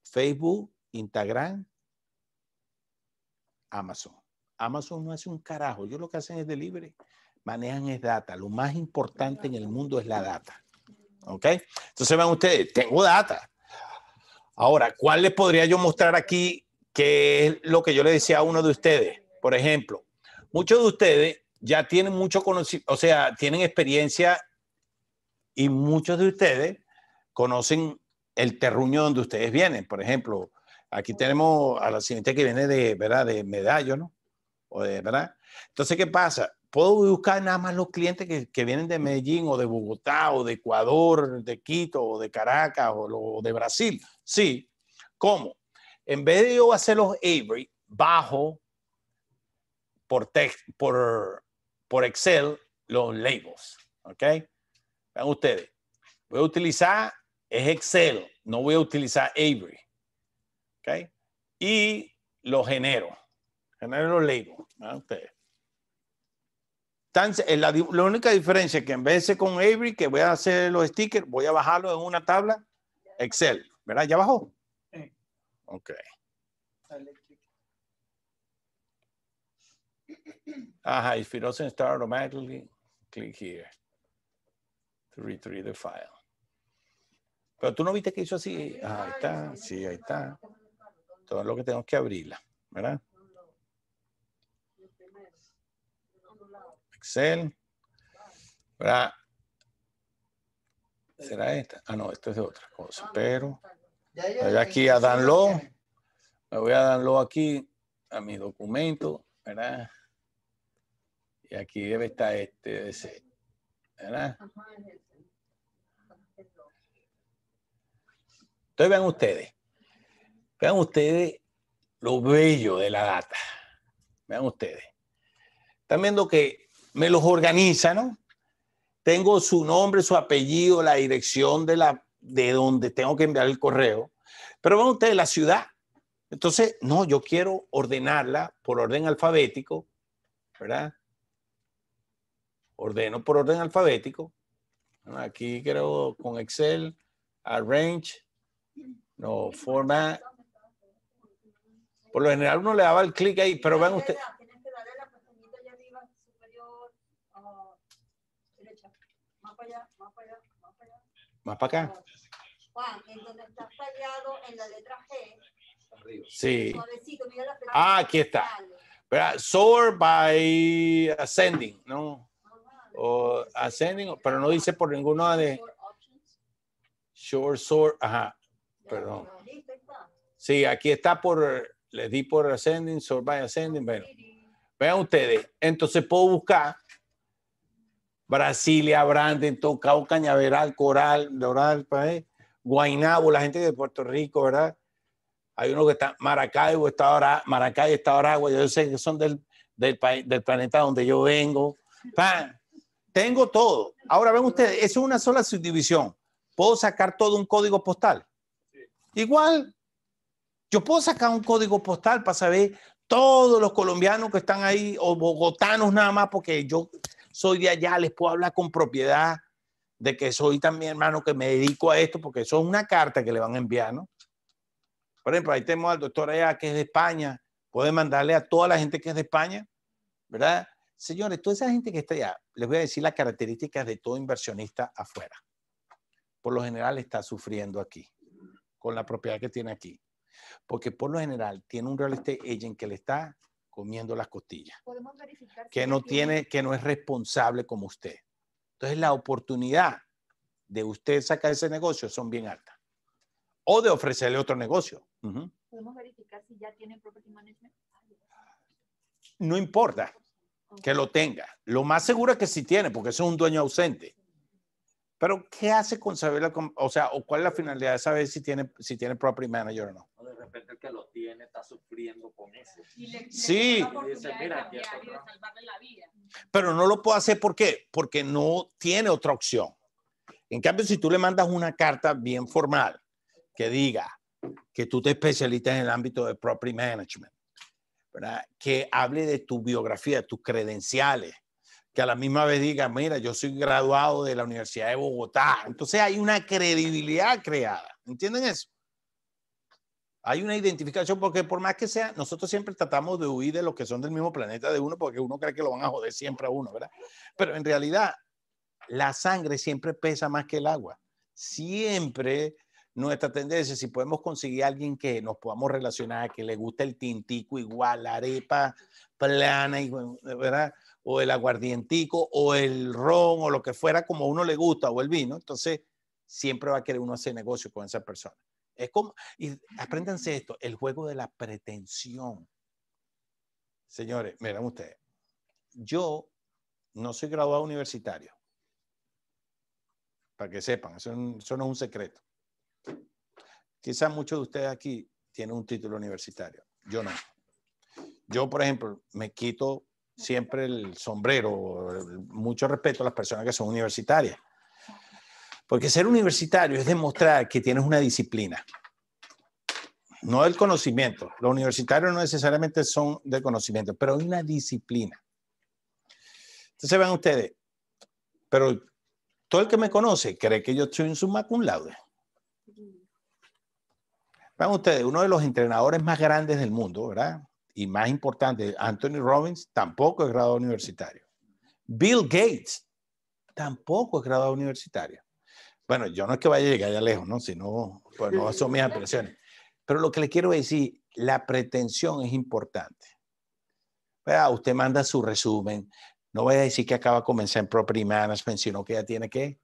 Facebook, Instagram, Amazon. Amazon no hace un carajo. Ellos lo que hacen es delivery. Manejan es data. Lo más importante en el mundo es la data. ¿Ok? Entonces ven ustedes, tengo data. Ahora, ¿cuál les podría yo mostrar aquí que es lo que yo le decía a uno de ustedes? Por ejemplo, muchos de ustedes ya tienen mucho conocimiento, o sea, tienen experiencia y muchos de ustedes conocen el terruño donde ustedes vienen. Por ejemplo, aquí tenemos a la siguiente que viene de, ¿verdad? De Medallo, ¿no? O de, ¿verdad? Entonces, ¿qué pasa? Puedo buscar nada más los clientes que, vienen de Medellín o de Bogotá o de Ecuador, de Quito o de Caracas o, de Brasil. Sí. ¿Cómo? En vez de yo hacer los Avery bajo por, por, por Excel los labels, ¿ok? Vean ustedes, voy a utilizar es Excel, no voy a utilizar Avery. Y lo genero. Genero lo labels. Vean ustedes. Eh, la, única diferencia es que en vez de con Avery, que voy a hacer los stickers, voy a bajarlo en una tabla Excel. ¿Verdad? ¿Ya bajó? Sí. Ok. Ajá, if it doesn't start automatically, click here to retrieve the file. Pero tú no viste que hizo así. Ah, ahí está, sí, ahí está. Todo lo que tenemos que abrirla, ¿verdad? Excel. ¿Verdad? ¿Será esta? Ah, no, Esto es de otra cosa. Pero voy aquí a danlo Me voy a darlo aquí a mi documento, ¿verdad? Y aquí debe estar este, ese, ¿verdad? vean ustedes, vean ustedes lo bello de la data. Vean ustedes. Están viendo que me los organiza, ¿no? Tengo su nombre, su apellido, la dirección de, la, de donde tengo que enviar el correo. Pero vean ustedes la ciudad. Entonces, no, yo quiero ordenarla por orden alfabético, ¿verdad? Ordeno por orden alfabético. Aquí creo con Excel, arrange, no, format. Por lo general uno le daba el clic ahí, pero ven ustedes. Más para acá. Juan, en donde está fallado en la letra G. Sí. Ah, aquí está. Soar by ascending, ¿no? O ascending, pero no dice por ninguna de. Short soar, ajá perdón. Sí, aquí está por, les di por ascending, sort ascending, bueno. Vean ustedes, entonces puedo buscar Brasilia, Branden, Tocao, Cañaveral, Coral, Doral, Guainabo, la gente de Puerto Rico, ¿verdad? Hay uno que está Maracaibo, está ahora, Maracay, está Aragua, yo sé que son del, del, del planeta donde yo vengo. Tengo todo. Ahora ven ustedes, eso es una sola subdivisión. Puedo sacar todo un código postal. Igual, yo puedo sacar un código postal para saber todos los colombianos que están ahí, o bogotanos nada más, porque yo soy de allá, les puedo hablar con propiedad de que soy también hermano que me dedico a esto, porque eso es una carta que le van a enviar, ¿no? Por ejemplo, ahí tenemos al doctor allá que es de España, puede mandarle a toda la gente que es de España, ¿verdad? Señores, toda esa gente que está allá, les voy a decir las características de todo inversionista afuera. Por lo general está sufriendo aquí con la propiedad que tiene aquí. Porque por lo general tiene un real estate agent que le está comiendo las costillas. Podemos verificar que no tiene, que no es responsable como usted. Entonces la oportunidad de usted sacar ese negocio son bien altas. O de ofrecerle otro negocio. Podemos verificar si ya tiene property management. No importa que lo tenga. Lo más seguro es que sí tiene, porque es un dueño ausente. Pero, ¿qué hace con saber, la, o sea, o cuál es la finalidad de saber si tiene, si tiene property manager o no? de repente el que lo tiene está sufriendo con eso. sí. Pero no lo puedo hacer, ¿por qué? Porque no tiene otra opción. En cambio, si tú le mandas una carta bien formal que diga que tú te especializas en el ámbito de property management, ¿verdad? que hable de tu biografía, tus credenciales, que a la misma vez diga, mira, yo soy graduado de la Universidad de Bogotá. Entonces hay una credibilidad creada. ¿Entienden eso? Hay una identificación porque por más que sea, nosotros siempre tratamos de huir de los que son del mismo planeta de uno porque uno cree que lo van a joder siempre a uno, ¿verdad? Pero en realidad, la sangre siempre pesa más que el agua. Siempre nuestra tendencia, si podemos conseguir a alguien que nos podamos relacionar, que le guste el tintico igual, la arepa plana, ¿verdad? o el aguardientico o el ron o lo que fuera como uno le gusta o el vino, entonces siempre va a querer uno hacer negocio con esa persona. Es como, y apréndanse mm. esto, el juego de la pretensión. Señores, miren ustedes, yo no soy graduado universitario, para que sepan, eso, eso no es un secreto. Quizás muchos de ustedes aquí tienen un título universitario, yo no. Yo, por ejemplo, me quito siempre el sombrero, eh, mucho respeto a las personas que son universitarias. Porque ser universitario es demostrar que tienes una disciplina, no el conocimiento. Los universitarios no necesariamente son de conocimiento, pero hay una disciplina. Entonces vean ustedes, pero todo el que me conoce cree que yo estoy en su laude. Vean ustedes, uno de los entrenadores más grandes del mundo, ¿verdad? y más importante, Anthony Robbins tampoco es graduado universitario. Bill Gates tampoco es graduado universitario. Bueno, yo no es que vaya a llegar ya lejos, ¿no? Sino, pues no son mis aspiraciones. Pero lo que le quiero decir, la pretensión es importante. vea Usted manda su resumen. No voy a decir que acaba de comenzar en property management, sino que ya tiene que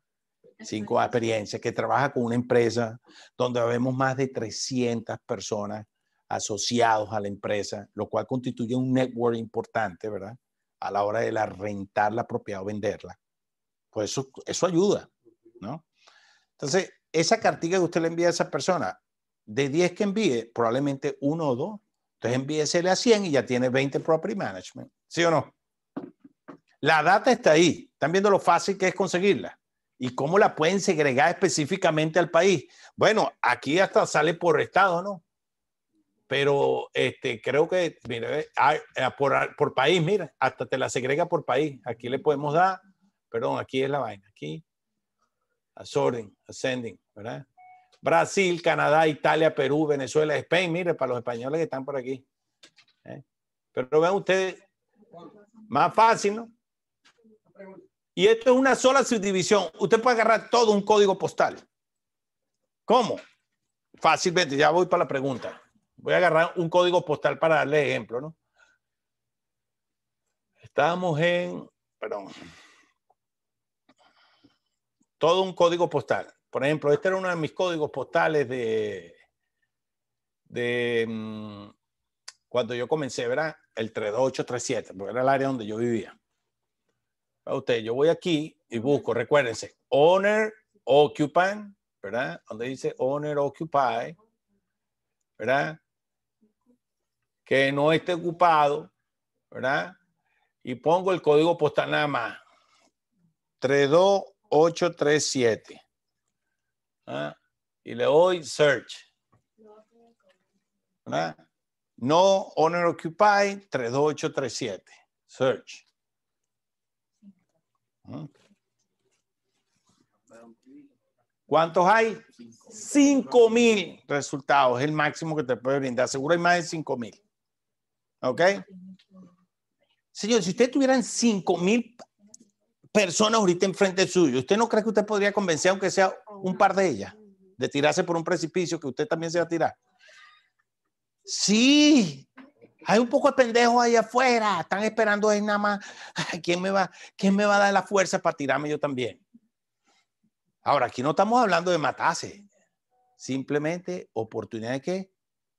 cinco experiencias, que trabaja con una empresa donde vemos más de 300 personas asociados a la empresa, lo cual constituye un network importante, ¿verdad? A la hora de la rentar la propiedad o venderla. Pues eso, ayuda, ¿no? Entonces, esa cartilla que usted le envía a esa persona, de 10 que envíe, probablemente uno o dos. Entonces le a 100 y ya tiene 20 property management. ¿Sí o no? La data está ahí. Están viendo lo fácil que es conseguirla y cómo la pueden segregar específicamente al país. Bueno, aquí hasta sale por estado, ¿no? pero este, creo que, mire eh, por, país, mira, hasta te la segrega por país. Aquí le podemos dar, perdón, aquí es la vaina, aquí, asorden, ascending, ¿verdad? Brasil, Canadá, Italia, Perú, Venezuela, España, mire, para los españoles que están por aquí. ¿eh? Pero vean ustedes, más fácil, ¿no? Y esto es una sola subdivisión. Usted puede agarrar todo un código postal. ¿Cómo? Fácilmente, ya voy para la pregunta. Voy a agarrar un código postal para darle ejemplo, ¿no? Estábamos en, perdón, todo un código postal. Por ejemplo, este era uno de mis códigos postales de, de mm, cuando yo comencé, ¿verdad? El 32837, porque era el área donde yo vivía. A ah, usted, yo voy aquí y busco, recuérdense, owner, occupant, ¿verdad? Donde dice owner, occupy, ¿verdad? que no esté ocupado, ¿verdad? Y pongo el código postal nada más. 32837. ¿Ah? Y le doy search. ¿verdad? No owner occupied 32837. Search. ¿Mm? ¿Cuántos hay? 5.000 resultados, es el máximo que te puede brindar. Seguro hay más de 5.000. ¿Ok? Señor, si usted tuviera 5 mil personas ahorita enfrente suyo, ¿usted no cree que usted podría convencer, aunque sea un par de ellas, de tirarse por un precipicio que usted también se va a tirar? Sí, hay un poco de pendejos ahí afuera, están esperando ahí nada más. ¿Quién me, va, ¿Quién me va a dar la fuerza para tirarme yo también? Ahora, aquí no estamos hablando de matarse, simplemente oportunidad de que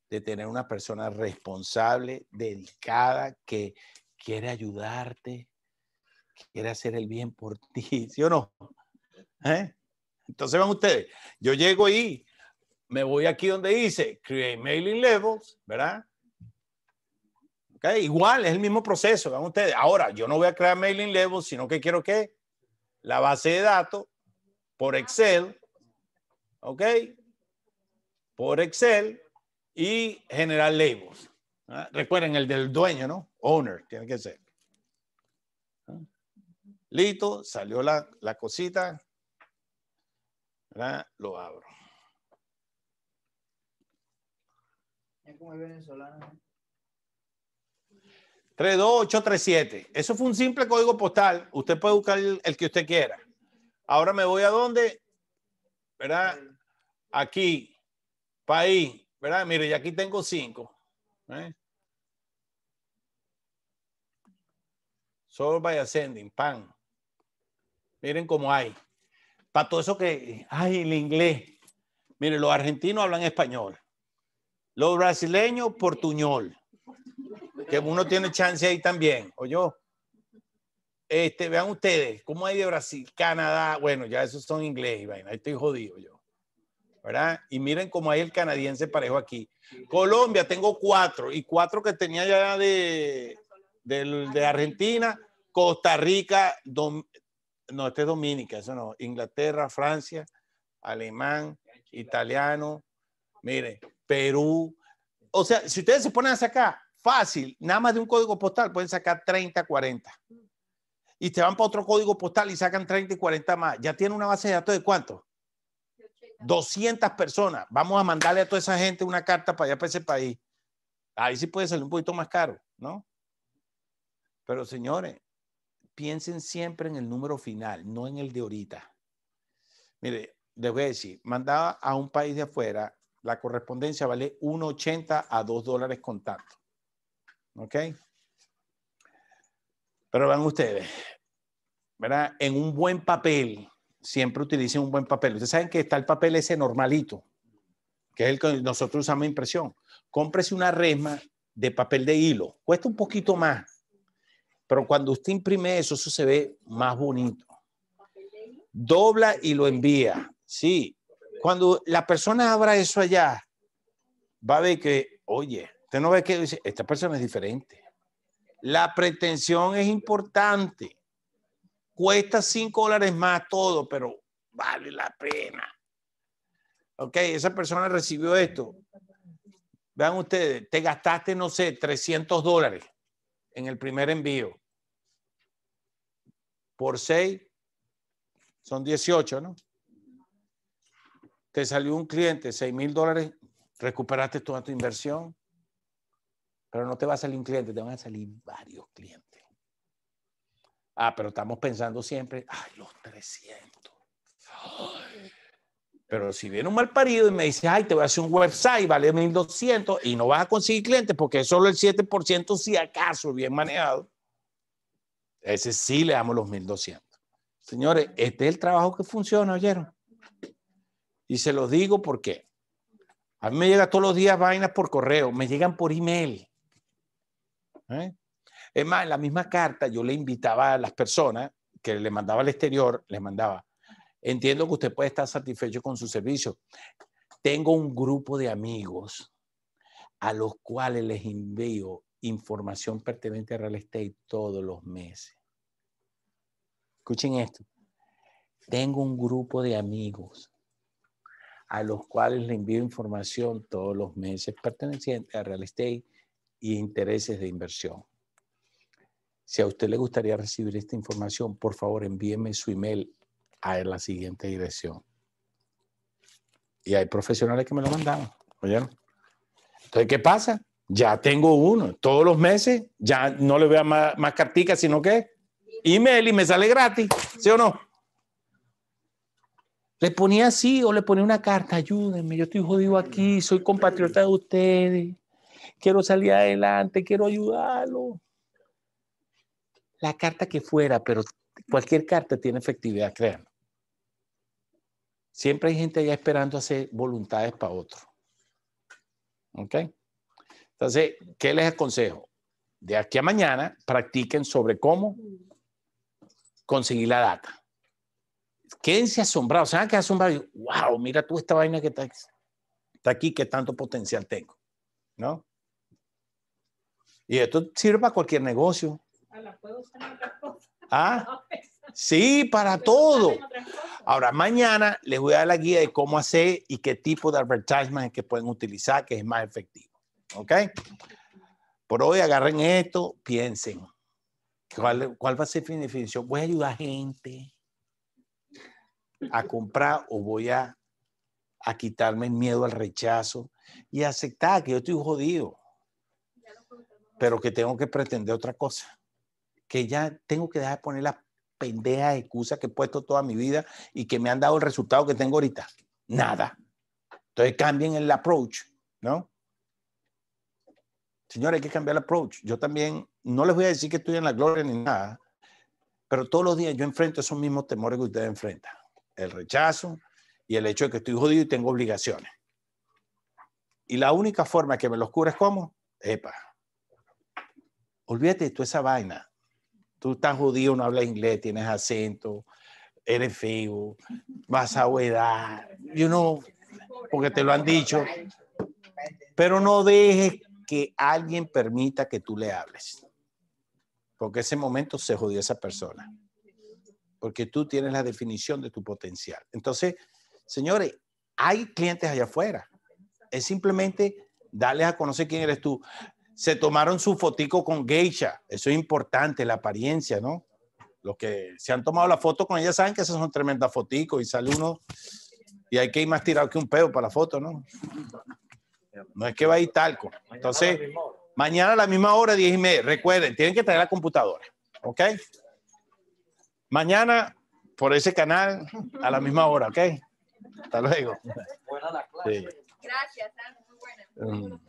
de tener una persona responsable, dedicada, que quiere ayudarte, que quiere hacer el bien por ti, ¿sí o no? ¿Eh? Entonces van ustedes, yo llego ahí, me voy aquí donde dice Create Mailing Levels, ¿verdad? Okay, igual, es el mismo proceso, van ustedes. Ahora, yo no voy a crear mailing levels, sino que quiero que la base de datos por Excel, ¿ok? Por Excel, y General labels. Recuerden, el del dueño, ¿no? Owner, tiene que ser. ¿Ah? Listo, salió la, cosita. ¿verdad? Lo abro. Es venezolano. 32837. ¿eh? Eso fue un simple código postal. Usted puede buscar el, el que usted quiera. Ahora me voy a dónde, ¿verdad? Aquí, país, ¿verdad? Mire, y aquí tengo cinco. ¿eh? Solo by ascending, pan. Miren cómo hay. Para todo eso que, ay, el inglés. Mire, los argentinos hablan español. Los brasileños, portuñol. Que uno tiene chance ahí también, o yo. Este, vean ustedes, cómo hay de Brasil, Canadá, bueno, ya esos son inglés y ahí estoy jodido yo. ¿verdad? Y miren cómo hay el canadiense parejo aquí. Colombia, tengo cuatro, y cuatro que tenía ya de, Argentina, Costa Rica, no, este es Dominica, eso no, Inglaterra, Francia, alemán, italiano, miren, Perú. O sea, si ustedes se ponen a sacar, fácil, nada más de un código postal pueden sacar 30, 40. Y te van para otro código postal y sacan 30 y 40 más. Ya tiene una base de datos de cuánto? 200 personas. Vamos a mandarle a toda esa gente una carta para allá, para ese país. Ahí sí puede salir un poquito más caro, ¿no? Pero señores, piensen siempre en el número final, no en el de ahorita. Mire, les voy a decir, mandaba a un país de afuera, la correspondencia vale 1,80 a 2 dólares con tanto. ¿Ok? Pero van ustedes, ¿verdad? En un buen papel, siempre utilicen un buen papel. Ustedes saben que está el papel ese normalito, que es el que nosotros usamos impresión. Cómprese una resma de papel de hilo. Cuesta un poquito más, pero cuando usted imprime eso, eso se ve más bonito. Dobla y lo envía. Sí. Cuando la persona abra eso allá, va a ver que, oye, usted no ve que esta persona es diferente. La pretensión es importante. Cuesta 5 dólares más todo, pero vale la pena. Ok, esa persona recibió esto. Vean ustedes, te gastaste, no sé, 300 dólares en el primer envío. Por 6, son 18, ¿no? Te salió un cliente, 6 mil dólares, recuperaste toda tu inversión, pero no te va a salir un cliente, te van a salir varios clientes. Ah, pero estamos pensando siempre, ay, los 300. Pero si viene un mal parido y me dice, ay, te voy a hacer un website, vale 1200 y no vas a conseguir clientes porque es solo el 7% si acaso bien manejado, ese sí le damos los 1200. Señores, este es el trabajo que funciona, ¿oyeron? Y se los digo porque a mí me llegan todos los días vainas por correo, me llegan por email. ¿Eh? Es más, en la misma carta yo le invitaba a las personas que le mandaba al exterior, les mandaba, entiendo que usted puede estar satisfecho con su servicio. Tengo un grupo de amigos a los cuales les envío información pertinente a real estate todos los meses. Escuchen esto. Tengo un grupo de amigos a los cuales les envío información todos los meses perteneciente a real estate y intereses de inversión. Si a usted le gustaría recibir esta información, por favor envíeme su email a la siguiente dirección. Y hay profesionales que me lo mandaban, ¿oyeron? Entonces, ¿qué pasa? Ya tengo uno. Todos los meses ya no le veo más, carticas, sino que email y me sale gratis, ¿sí o no? Le ponía así o le ponía una carta, ayúdenme, yo estoy jodido aquí, soy compatriota de ustedes, quiero salir adelante, quiero ayudarlo la carta que fuera, pero cualquier carta tiene efectividad, créanlo. Siempre hay gente allá esperando hacer voluntades para otro. ¿Ok? Entonces, ¿qué les aconsejo? De aquí a mañana, practiquen sobre cómo conseguir la data. Quédense asombrados. ¿Saben qué asombrados? Wow, mira tú esta vaina que está, está aquí, que tanto potencial tengo. ¿No? Y esto sirve para cualquier negocio la puedo usar en Ah, pues, sí, para pues, todo. Ahora, mañana les voy a dar la guía de cómo hacer y qué tipo de advertisement que pueden utilizar, que es más efectivo. ¿Ok? Por hoy agarren esto, piensen. ¿Cuál, cuál va a ser mi definición? ¿Voy a ayudar a gente a comprar o voy a, a quitarme el miedo al rechazo y aceptar que yo estoy jodido, pero que tengo que pretender otra cosa? que ya tengo que dejar de poner las pendejas excusas que he puesto toda mi vida y que me han dado el resultado que tengo ahorita. Nada. Entonces cambien el approach, ¿no? Señores, hay que cambiar el approach. Yo también no les voy a decir que estoy en la gloria ni nada, pero todos los días yo enfrento esos mismos temores que ustedes enfrentan. El rechazo y el hecho de que estoy jodido y tengo obligaciones. Y la única forma que me los cura es cómo? Epa. Olvídate de toda esa vaina tú estás judío, no hablas inglés, tienes acento, eres feo, vas a huedar. you know, porque te lo han dicho. Pero no dejes que alguien permita que tú le hables, porque ese momento se jodió esa persona, porque tú tienes la definición de tu potencial. Entonces, señores, hay clientes allá afuera. Es simplemente darles a conocer quién eres tú. Se tomaron su fotico con geisha. Eso es importante, la apariencia, ¿no? Los que se han tomado la foto con ella saben que esas son tremendas fotico y sale uno y hay que ir más tirado que un pedo para la foto, ¿no? No es que va a ir talco. Entonces, mañana a la misma hora, 10 y media. Recuerden, tienen que traer la computadora, ¿ok? Mañana por ese canal a la misma hora, ¿ok? Hasta luego. Buena Gracias, mm.